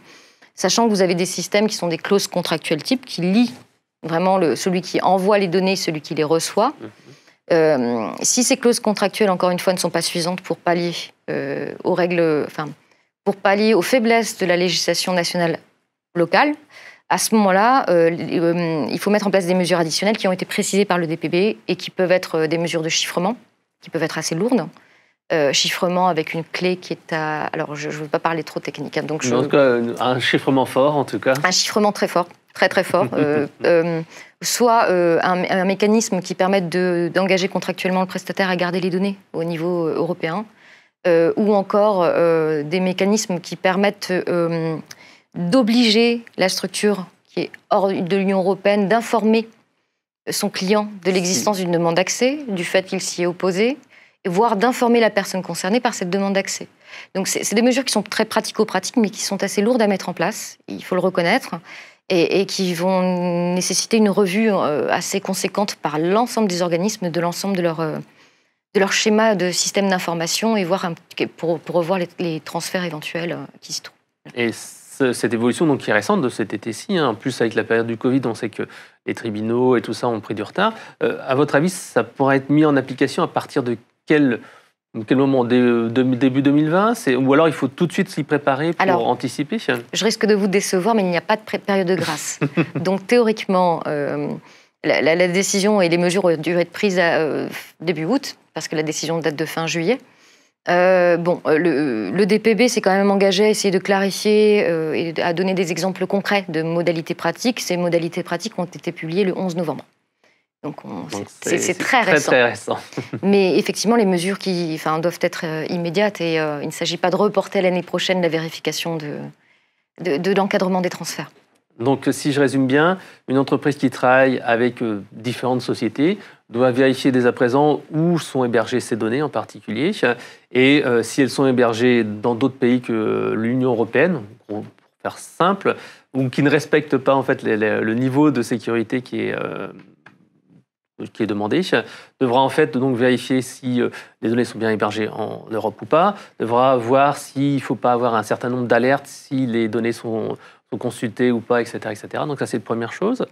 Sachant que vous avez des systèmes qui sont des clauses contractuelles type qui lient vraiment le, celui qui envoie les données, et celui qui les reçoit. Mmh. Euh, si ces clauses contractuelles, encore une fois, ne sont pas suffisantes pour pallier euh, aux règles, enfin, pour pallier aux faiblesses de la législation nationale locale, à ce moment-là, il faut mettre en place des mesures additionnelles qui ont été précisées par le DPB et qui peuvent être des mesures de chiffrement peuvent être assez lourdes. Euh, chiffrement avec une clé qui est à... Alors, je ne veux pas parler trop technique. Hein, donc un chiffrement fort, en tout cas. Un chiffrement très fort, très très fort. Euh, euh, soit un, mécanisme qui permette d'engager contractuellement le prestataire à garder les données au niveau européen, ou encore des mécanismes qui permettent d'obliger la structure qui est hors de l'Union européenne d'informer son client de l'existence d'une demande d'accès, du fait qu'il s'y est opposé, voire d'informer la personne concernée par cette demande d'accès. Donc c'est des mesures qui sont très pratico-pratiques, mais qui sont assez lourdes à mettre en place, il faut le reconnaître, et, qui vont nécessiter une revue euh, assez conséquente par l'ensemble des organismes, de l'ensemble de leur, euh, de leur schéma de système d'information, et voir pour, pour revoir les, transferts éventuels euh, qui se trouvent. Et cette évolution donc, qui est récente de cet été-ci. Hein. En plus, avec la période du Covid, on sait que les tribunaux et tout ça ont pris du retard. Euh, à votre avis, ça pourrait être mis en application à partir de quel, quel moment Début 2020 Ou alors il faut tout de suite s'y préparer pour alors, anticiper Je risque de vous décevoir, mais il n'y a pas de période de grâce. donc théoriquement, euh, la, décision et les mesures ont dû être prises à, euh, début août, parce que la décision date de fin juillet. Euh, bon, euh, le, DPB s'est quand même engagé à essayer de clarifier euh, et à donner des exemples concrets de modalités pratiques. Ces modalités pratiques ont été publiées le 11 novembre. Donc, c'est très, récent. Mais effectivement, les mesures qui doivent être immédiates et il ne s'agit pas de reporter l'année prochaine la vérification de, l'encadrement des transferts. Donc, si je résume bien, une entreprise qui travaille avec différentes sociétés, doit vérifier dès à présent où sont hébergées ces données en particulier et euh, si elles sont hébergées dans d'autres pays que l'Union européenne, pour, faire simple, ou qui ne respectent pas en fait le niveau de sécurité qui est euh, qui est demandé, devra en fait donc vérifier si euh, les données sont bien hébergées en Europe ou pas, devra voir s'il ne faut pas avoir un certain nombre d'alertes, si les données sont, consultées ou pas, etc. etc. Donc ça c'est la première chose.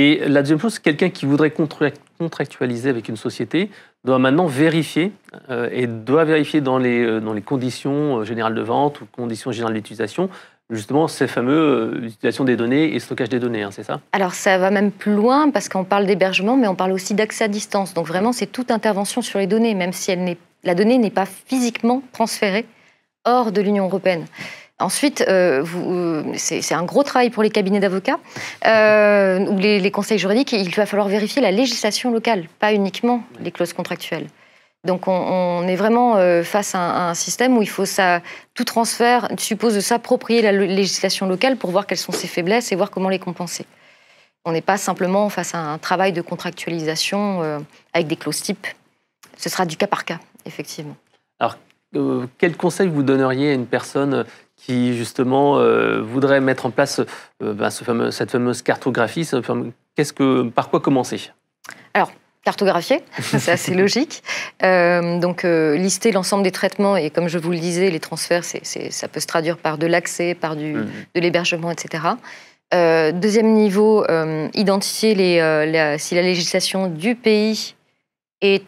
Et la deuxième chose, quelqu'un qui voudrait contractualiser avec une société doit maintenant vérifier euh, et doit vérifier dans les, euh, dans les conditions euh, générales de vente ou conditions générales d'utilisation justement ces fameux utilisation des données et stockage des données, hein, c'est ça Alors ça va même plus loin parce qu'on parle d'hébergement, mais on parle aussi d'accès à distance. Donc vraiment, c'est toute intervention sur les données, même si la donnée n'est pas physiquement transférée hors de l'Union européenne. Ensuite, euh, euh, c'est un gros travail pour les cabinets d'avocats euh, ou les, conseils juridiques. Il va falloir vérifier la législation locale, pas uniquement les clauses contractuelles. Donc, on, est vraiment face à un, système où il faut ça, tout transfert suppose de s'approprier la législation locale pour voir quelles sont ses faiblesses et voir comment les compenser. On n'est pas simplement face à un travail de contractualisation avec des clauses types. Ce sera du cas par cas, effectivement. Alors, quel conseil vous donneriez à une personne qui justement euh, voudrait mettre en place euh, ben, ce fameux, cette fameuse cartographie. qu'est-ce que, par quoi commencer Alors, cartographier, c'est assez logique. Euh, donc, lister l'ensemble des traitements, et comme je vous le disais, les transferts, ça peut se traduire par de l'accès, par du, mhm. de l'hébergement, etc. deuxième niveau, identifier les, si la législation du pays est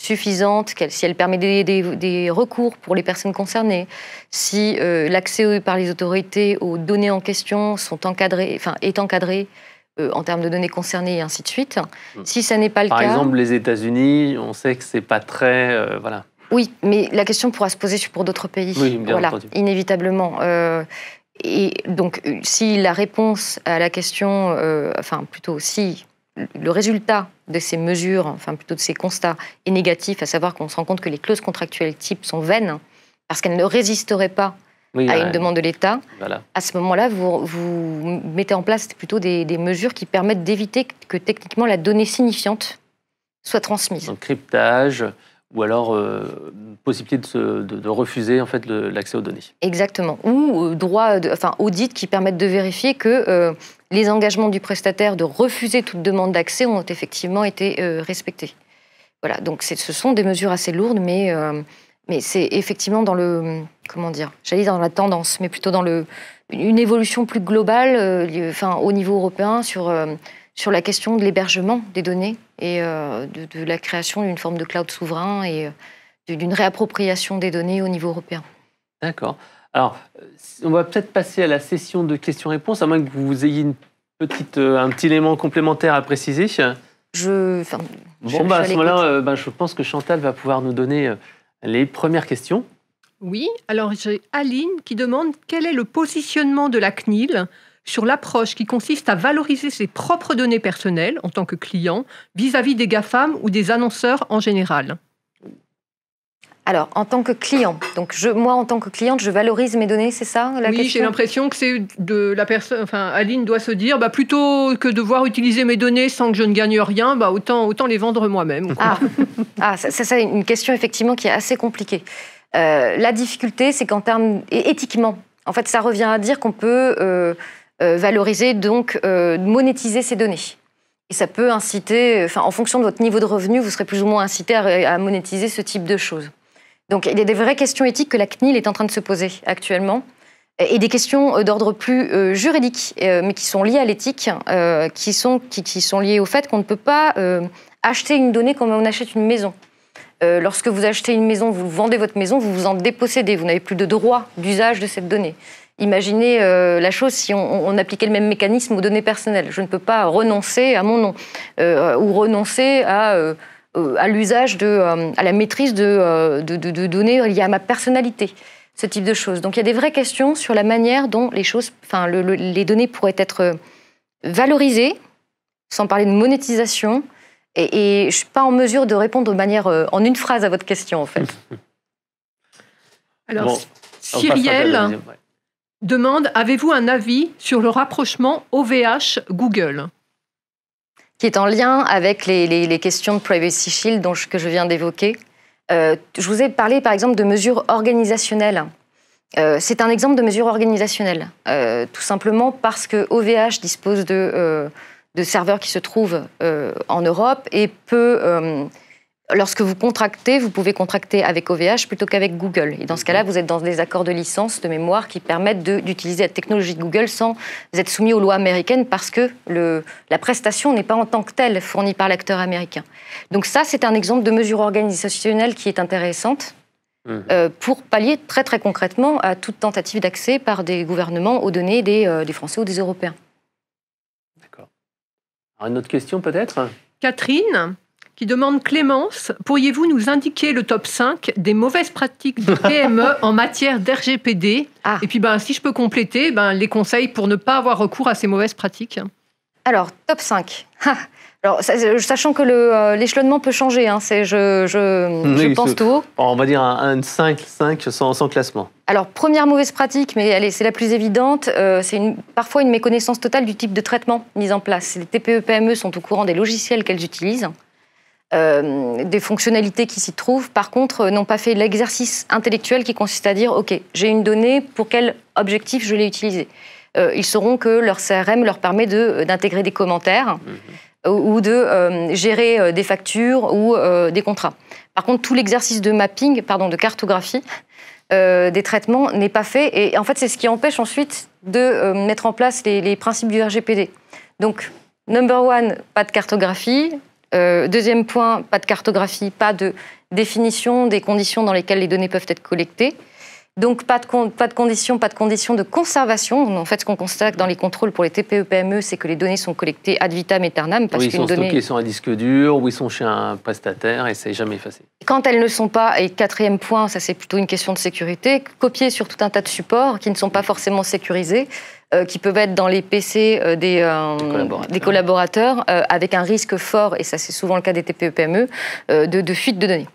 suffisante, si elle permet des, des, recours pour les personnes concernées, si euh, l'accès par les autorités aux données en question sont enfin, est encadré euh, en termes de données concernées et ainsi de suite. Hmm. Si ça n'est pas le cas... Par exemple, les États-Unis, on sait que c'est pas très... Euh, voilà. Oui, mais la question pourra se poser pour d'autres pays. Oui, bien entendu. inévitablement. et donc, si la réponse à la question, enfin plutôt si le résultat de ces mesures, enfin plutôt de ces constats, est négatif, à savoir qu'on se rend compte que les clauses contractuelles types sont vaines parce qu'elles ne résisteraient pas à une demande de l'État. À ce moment-là, vous, mettez en place plutôt des, mesures qui permettent d'éviter que, techniquement la donnée signifiante soit transmise. Donc cryptage ou alors euh, possibilité de, refuser en fait l'accès aux données. Exactement. Ou audits euh, droit, de, enfin audit qui permettent de vérifier que euh, les engagements du prestataire de refuser toute demande d'accès ont effectivement été euh, respectés. Voilà, donc ce sont des mesures assez lourdes, mais, euh, mais c'est effectivement dans le, comment dire, j'allais dans la tendance, mais plutôt dans le, une évolution plus globale, euh, enfin, au niveau européen, sur, sur la question de l'hébergement des données et de, de, la création d'une forme de cloud souverain et d'une réappropriation des données au niveau européen. D'accord. Alors, on va peut-être passer à la session de questions-réponses, à moins que vous ayez une petite, euh, un petit élément complémentaire à préciser. Je, bon, bah, à ce moment-là, euh, bah, je pense que Chantal va pouvoir nous donner euh, les premières questions. Oui, alors j'ai Aline qui demande quel est le positionnement de la CNIL sur l'approche qui consiste à valoriser ses propres données personnelles en tant que client vis à -vis des GAFAM ou des annonceurs en général. Alors, en tant que client, donc moi, en tant que cliente, je valorise mes données, c'est ça la Oui, j'ai l'impression que c'est de la personne. Enfin, Aline doit se dire, bah, plutôt que de devoir utiliser mes données sans que je ne gagne rien, bah, autant, les vendre moi-même. Ah, ah, ça, c'est une question effectivement qui est assez compliquée. Euh, la difficulté, c'est qu'en termes éthiquement, en fait, ça revient à dire qu'on peut euh, euh, valoriser, donc monétiser ces données. Et ça peut inciter, en fonction de votre niveau de revenu, vous serez plus ou moins incité à monétiser ce type de choses. Donc il y a des vraies questions éthiques que la CNIL est en train de se poser actuellement et des questions euh, d'ordre plus euh, juridique, euh, mais qui sont liées à l'éthique, qui, sont, qui, sont liées au fait qu'on ne peut pas acheter une donnée comme on achète une maison. lorsque vous achetez une maison, vous vendez votre maison, vous vous en dépossédez, vous n'avez plus de droit d'usage de cette donnée. Imaginez la chose si on, appliquait le même mécanisme aux données personnelles. Je ne peux pas renoncer à mon nom ou renoncer à euh, à l'usage de, euh, à la maîtrise euh, de, de, données liées à ma personnalité ce type de choses. Donc il y a des vraies questions sur la manière dont les choses, enfin les données pourraient être valorisées, sans parler de monétisation. Et, et je suis pas en mesure de répondre de manière en une phrase à votre question en fait. Alors Cyrielle demande avez-vous un avis sur le rapprochement OVH Google qui est en lien avec les, questions de Privacy Shield dont que je viens d'évoquer. Euh, je vous ai parlé par exemple de mesures organisationnelles. Euh, c'est un exemple de mesures organisationnelles, euh, tout simplement parce que OVH dispose de, de serveurs qui se trouvent en Europe et peut Lorsque vous contractez, vous pouvez contracter avec OVH plutôt qu'avec Google. Et dans ce cas-là, mhm. vous êtes dans des accords de licence, de mémoire, qui permettent d'utiliser la technologie de Google sans être soumis aux lois américaines parce que la prestation n'est pas en tant que telle fournie par l'acteur américain. Donc ça, c'est un exemple de mesure organisationnelle qui est intéressante mhm. euh, pour pallier très très concrètement à toute tentative d'accès par des gouvernements aux données des, euh, des Français ou des Européens. D'accord. Une autre question peut-être Catherine qui demande Clémence, pourriez-vous nous indiquer le top 5 des mauvaises pratiques des PME en matière d'RGPD ah. Et puis, ben, si je peux compléter, ben, les conseils pour ne pas avoir recours à ces mauvaises pratiques. Alors, top 5. Alors, sachant que euh, l'échelonnement peut changer, hein, je, pense tout haut. On va dire un, un 5, 5 sans, classement. Alors, première mauvaise pratique, mais c'est la plus évidente, euh, c'est une, parfois une méconnaissance totale du type de traitement mis en place. Les TPE-PME e sont au courant des logiciels qu'elles utilisent. Euh, des fonctionnalités qui s'y trouvent, par contre, euh, n'ont pas fait l'exercice intellectuel qui consiste à dire, OK, j'ai une donnée, pour quel objectif je l'ai utilisée euh, Ils sauront que leur CRM leur permet d'intégrer des commentaires mhm. ou, de gérer des factures ou des contrats. Par contre, tout l'exercice de mapping, pardon, de cartographie, des traitements n'est pas fait. Et en fait, c'est ce qui empêche ensuite de mettre en place les, principes du RGPD. Donc, number one, pas de cartographie. Euh, deuxième point, pas de cartographie, pas de définition des conditions dans lesquelles les données peuvent être collectées. Donc pas de, pas conditions, pas de conditions de conservation. En fait, ce qu'on constate dans les contrôles pour les TPE-PME, e, c'est que les données sont collectées ad vitam aeternam. Parce oui, ils sont à sur un disque dur, ou ils sont chez un prestataire et c'est jamais effacé. Quand elles ne sont pas, et quatrième point, ça c'est plutôt une question de sécurité, copiées sur tout un tas de supports qui ne sont pas forcément sécurisés, euh, qui peuvent être dans les PC euh, euh, des, collaborateurs, avec un risque fort, et ça c'est souvent le cas des TPE-PME, e, de, fuite de données.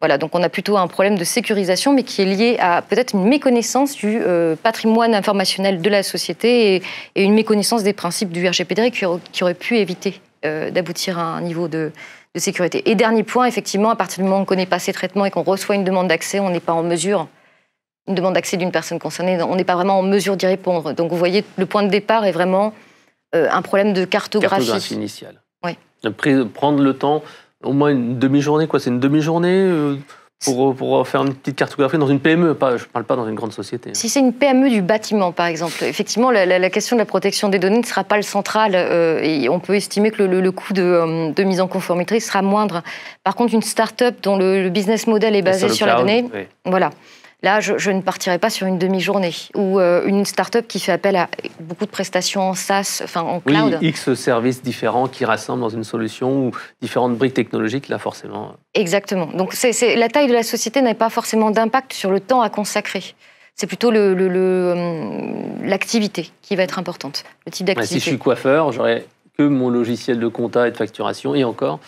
Voilà, donc on a plutôt un problème de sécurisation, mais qui est lié à peut-être une méconnaissance du patrimoine informationnel de la société et, une méconnaissance des principes du RGPD qui, aurait pu éviter d'aboutir à un niveau de, de, sécurité. Et dernier point, effectivement, à partir du moment où on ne connaît pas ces traitements et qu'on reçoit une demande d'accès, on n'est pas en mesure une demande d'accès d'une personne concernée, on n'est pas vraiment en mesure d'y répondre. Donc vous voyez, le point de départ est vraiment euh, un problème de cartographie. Cartographie initiale. Oui. prendre le temps, au moins une demi-journée, quoi. C'est une demi-journée euh, pour, euh, faire une petite cartographie dans une PME, pas, je ne parle pas dans une grande société. Hein. Si c'est une PME du bâtiment, par exemple, effectivement, la, question de la protection des données ne sera pas le central. et on peut estimer que le, coût de, mise en conformité sera moindre. Par contre, une start-up dont le, business model est basé sur, la donnée, voilà. Là, je, ne partirai pas sur une demi-journée ou euh, une start-up qui fait appel à beaucoup de prestations en SaaS, enfin en cloud. Oui, X services différents qui rassemblent dans une solution ou différentes briques technologiques, là, forcément. Exactement. Donc, la taille de la société n'a pas forcément d'impact sur le temps à consacrer. C'est plutôt euh, l'activité le, qui va être importante, le type d'activité. Si je suis coiffeur, j'aurai que mon logiciel de compta et de facturation, et encore,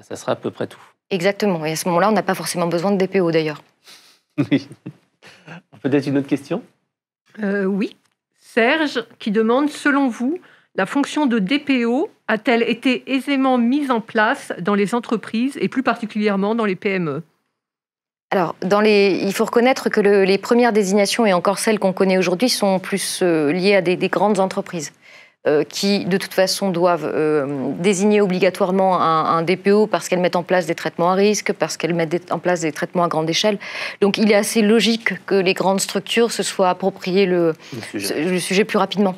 ça sera à peu près tout. Exactement. Et à ce moment-là, on n'a pas forcément besoin de DPO d'ailleurs. Oui. Peut-être une autre question euh, Oui. Serge qui demande, selon vous, la fonction de DPO a-t-elle été aisément mise en place dans les entreprises et plus particulièrement dans les PME alors, il faut reconnaître que les premières désignations, et encore celles qu'on connaît aujourd'hui, sont plus euh, liées à des grandes entreprises. Euh, qui, de toute façon, doivent euh, désigner obligatoirement un, DPO parce qu'elles mettent en place des traitements à risque, parce qu'elles mettent en place des traitements à grande échelle. Donc, il est assez logique que les grandes structures se soient appropriées le, sujet. plus rapidement.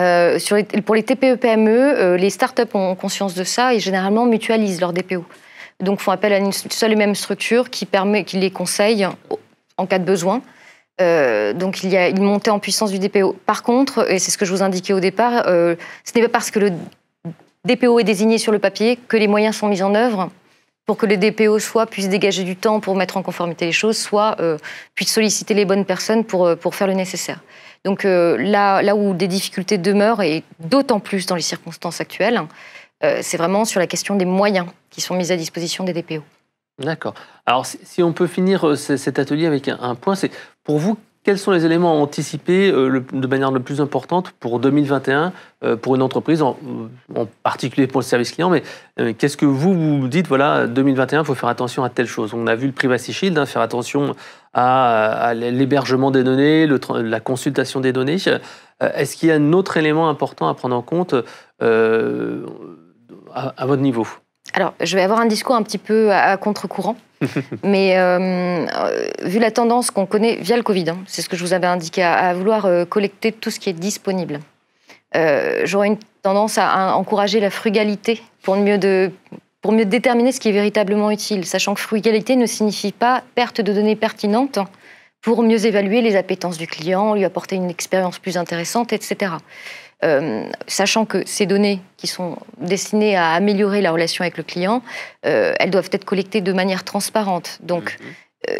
Euh, pour les TPE-PME, e, les les up ont conscience de ça et généralement mutualisent leurs DPO. Donc font appel à une seule et même structure qui, permet, qui les conseille en cas de besoin euh, donc il y a une montée en puissance du DPO. Par contre, et c'est ce que je vous indiquais au départ, euh, ce n'est pas parce que le DPO est désigné sur le papier que les moyens sont mis en œuvre pour que le DPO soit puisse dégager du temps pour mettre en conformité les choses, soit euh, puisse solliciter les bonnes personnes pour, pour faire le nécessaire. Donc là, là où des difficultés demeurent, et d'autant plus dans les circonstances actuelles, c'est vraiment sur la question des moyens qui sont mis à disposition des DPO. D'accord. Alors, si on peut finir euh, cet atelier avec un point, c'est pour vous, quels sont les éléments à anticiper euh, de manière la plus importante pour 2021 euh, pour une entreprise, en, particulier pour le service client Mais qu'est-ce que vous vous dites Voilà, 2021, il faut faire attention à telle chose. On a vu le Privacy Shield, hein, faire attention à, l'hébergement des données, la consultation des données. Est-ce qu'il y a un autre élément important à prendre en compte à votre niveau alors, je vais avoir un discours un petit peu à, contre-courant. mais euh, euh, vu la tendance qu'on connaît via le Covid, hein, c'est ce que je vous avais indiqué, à, vouloir euh, collecter tout ce qui est disponible, j'aurais une tendance à, encourager la frugalité pour mieux, de, pour mieux déterminer ce qui est véritablement utile, sachant que frugalité ne signifie pas perte de données pertinentes pour mieux évaluer les appétences du client, lui apporter une expérience plus intéressante, etc. Euh, sachant que ces données qui sont destinées à améliorer la relation avec le client, euh, elles doivent être collectées de manière transparente. Donc,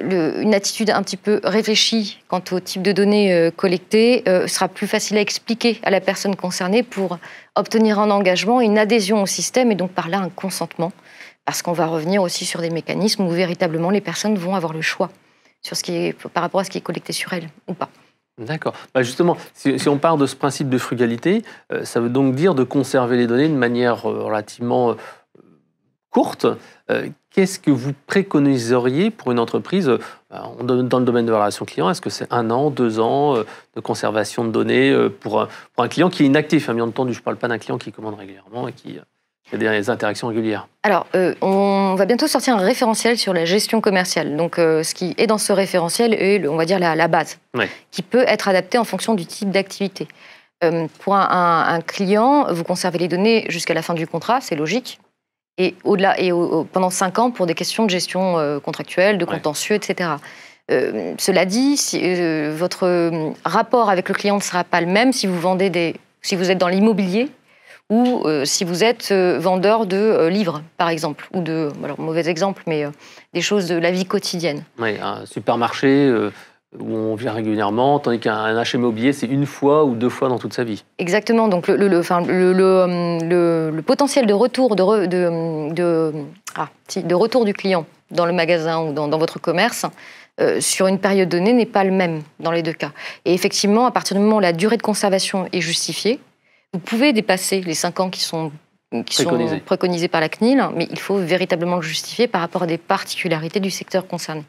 mhm. euh, une attitude un petit peu réfléchie quant au type de données collectées sera plus facile à expliquer à la personne concernée pour obtenir un engagement, une adhésion au système et donc par là un consentement. Parce qu'on va revenir aussi sur des mécanismes où véritablement les personnes vont avoir le choix sur ce qui par rapport à ce qui est collecté sur elles ou pas. D'accord. Bah, justement, si, on part de ce principe de frugalité, euh, ça veut donc dire de conserver les données de manière euh, relativement euh, courte. Qu'est-ce que vous préconiseriez pour une entreprise bah, dans le domaine de la relation client Est-ce que c'est un an, deux ans de conservation de données pour un, client qui est inactif hein, Bien entendu, je ne parle pas d'un client qui commande régulièrement et qui cest les interactions régulières. Alors, euh, on va bientôt sortir un référentiel sur la gestion commerciale. Donc, euh, ce qui est dans ce référentiel est, on va dire, la, base, qui peut être adaptée en fonction du type d'activité. Euh, pour un, client, vous conservez les données jusqu'à la fin du contrat, c'est logique. Et au-delà, et pendant 5 ans pour des questions de gestion contractuelle, de contentieux, etc. cela dit, si, votre rapport avec le client ne sera pas le même si vous vendez des, si vous êtes dans l'immobilier ou euh, si vous êtes euh, vendeur de euh, livres, par exemple, ou de, alors mauvais exemple, mais des choses de la vie quotidienne. Oui, un supermarché où on vient régulièrement, tandis qu'un achat immobilier, c'est une fois ou deux fois dans toute sa vie. Exactement, donc le, potentiel de retour, ah, de, retour du client dans le magasin ou dans, votre commerce, sur une période donnée n'est pas le même dans les deux cas. Et effectivement, à partir du moment où la durée de conservation est justifiée, vous pouvez dépasser les 5 ans qui sont qui préconisés. par la CNIL, mais il faut véritablement le justifier par rapport à des particularités du secteur concerné.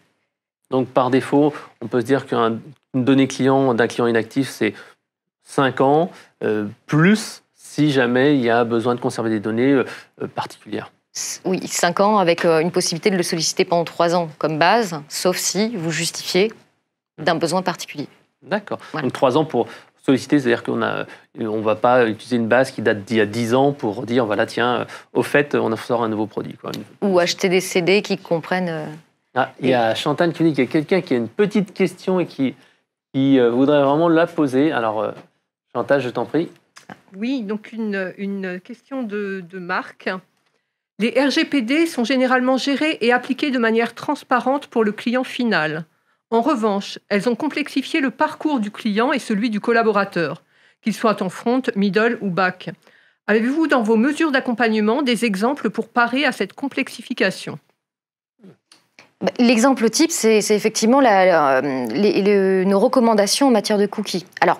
Donc par défaut, on peut se dire qu'une donnée client d'un client inactif, c'est 5 ans, euh, plus si jamais il y a besoin de conserver des données euh, euh, particulières. Oui, 5 ans avec une possibilité de le solliciter pendant 3 ans comme base, sauf si vous justifiez d'un besoin particulier. D'accord. Donc 3 ans pour c'est-à-dire qu'on euh, ne va pas utiliser une base qui date d'il y a 10 ans pour dire, voilà, tiens, euh, au fait, on sort un nouveau produit. Ou acheter des CD qui comprennent... Euh, ah, il y a Chantal qui dit qu'il y a quelqu'un qui a une petite question et qui, voudrait vraiment la poser. Alors, Chantal, je t'en prie. Oui, donc une, question de, de Marc. Les RGPD sont généralement gérés et appliqués de manière transparente pour le client final. En revanche, elles ont complexifié le parcours du client et celui du collaborateur, qu'il soit en front, middle ou back. Avez-vous dans vos mesures d'accompagnement des exemples pour parer à cette complexification bah, L'exemple type, c'est effectivement euh, nos recommandations en matière de cookies. Alors,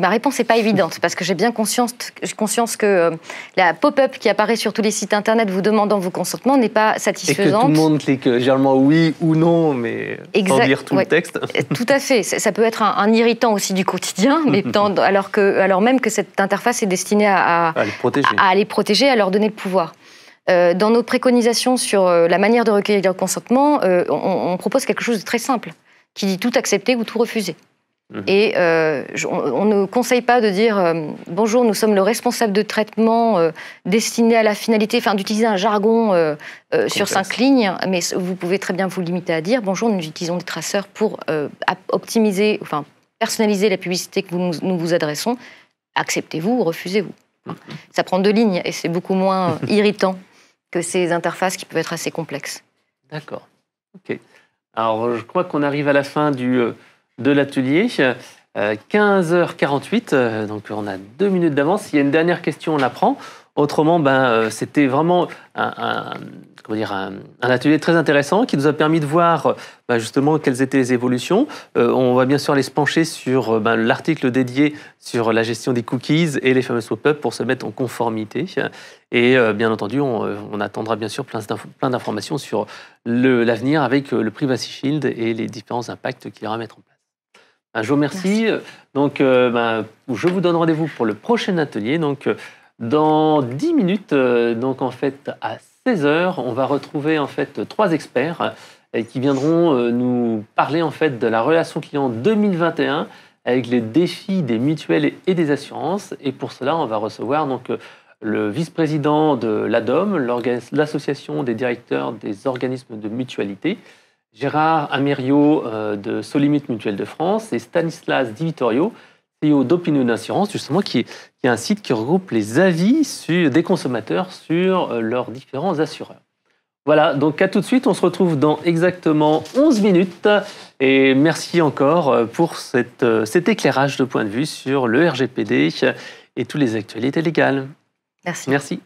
ma réponse n'est pas évidente parce que j'ai bien conscience, que euh, la pop-up qui apparaît sur tous les sites internet vous demandant vos consentements n'est pas satisfaisante. que tout le monde clique euh, généralement oui ou non, mais sans lire tout le texte. Euh, tout à fait. Ça, peut être un, irritant aussi du quotidien, mais alors, que, alors même que cette interface est destinée à, à, les, protéger. à, leur donner le pouvoir. dans nos préconisations sur la manière de recueillir leur consentement, on propose quelque chose de très simple, qui dit tout accepter ou tout refuser. Mhm. Et euh, on, ne conseille pas de dire euh, bonjour, nous sommes le responsable de traitement euh, destiné à la finalité, enfin d'utiliser un jargon sur cinq lignes, mais vous pouvez très bien vous limiter à dire bonjour, nous utilisons des traceurs pour optimiser, enfin personnaliser la publicité que nous, vous adressons. Acceptez-vous ou refusez-vous. Mhm. Ça prend deux lignes et c'est beaucoup moins irritant que ces interfaces qui peuvent être assez complexes. D'accord. Ok. Alors je crois qu'on arrive à la fin du de l'atelier. 15h48, euh, euh, donc on a deux minutes d'avance. S'il y a une dernière question, on la prend. Autrement, ben, euh, c'était vraiment un, dire, un, atelier très intéressant qui nous a permis de voir ben, justement quelles étaient les évolutions. on va bien sûr aller se pencher sur ben, l'article dédié sur la gestion des cookies et les fameux pop-up pour se mettre en conformité. Et bien entendu, on, attendra bien sûr plein d'informations sur l'avenir avec le Privacy Shield et les différents impacts qu'il aura à mettre en place je vous remercie. Merci. Donc, euh, ben, je vous donne rendez-vous pour le prochain atelier. Donc, euh, dans 10 minutes, euh, donc en fait à 16h, on va retrouver en fait trois experts qui viendront nous parler en fait de la relation client 2021 avec les défis des mutuelles et des assurances. Et pour cela, on va recevoir donc le vice-président de l'ADOM, l'association des directeurs des organismes de mutualité, Gérard Amerio euh, de Solimut Mutuelle de France et Stanislas Di Vittorio, CEO d'Opinion Assurance, justement, qui, est un site qui regroupe les avis des consommateurs sur euh, leurs différents assureurs. Voilà, donc à tout de suite, on se retrouve dans exactement 11 minutes et merci encore euh, pour cet éclairage de point de vue sur le RGPD et toutes les actualités légales. Merci. Merci.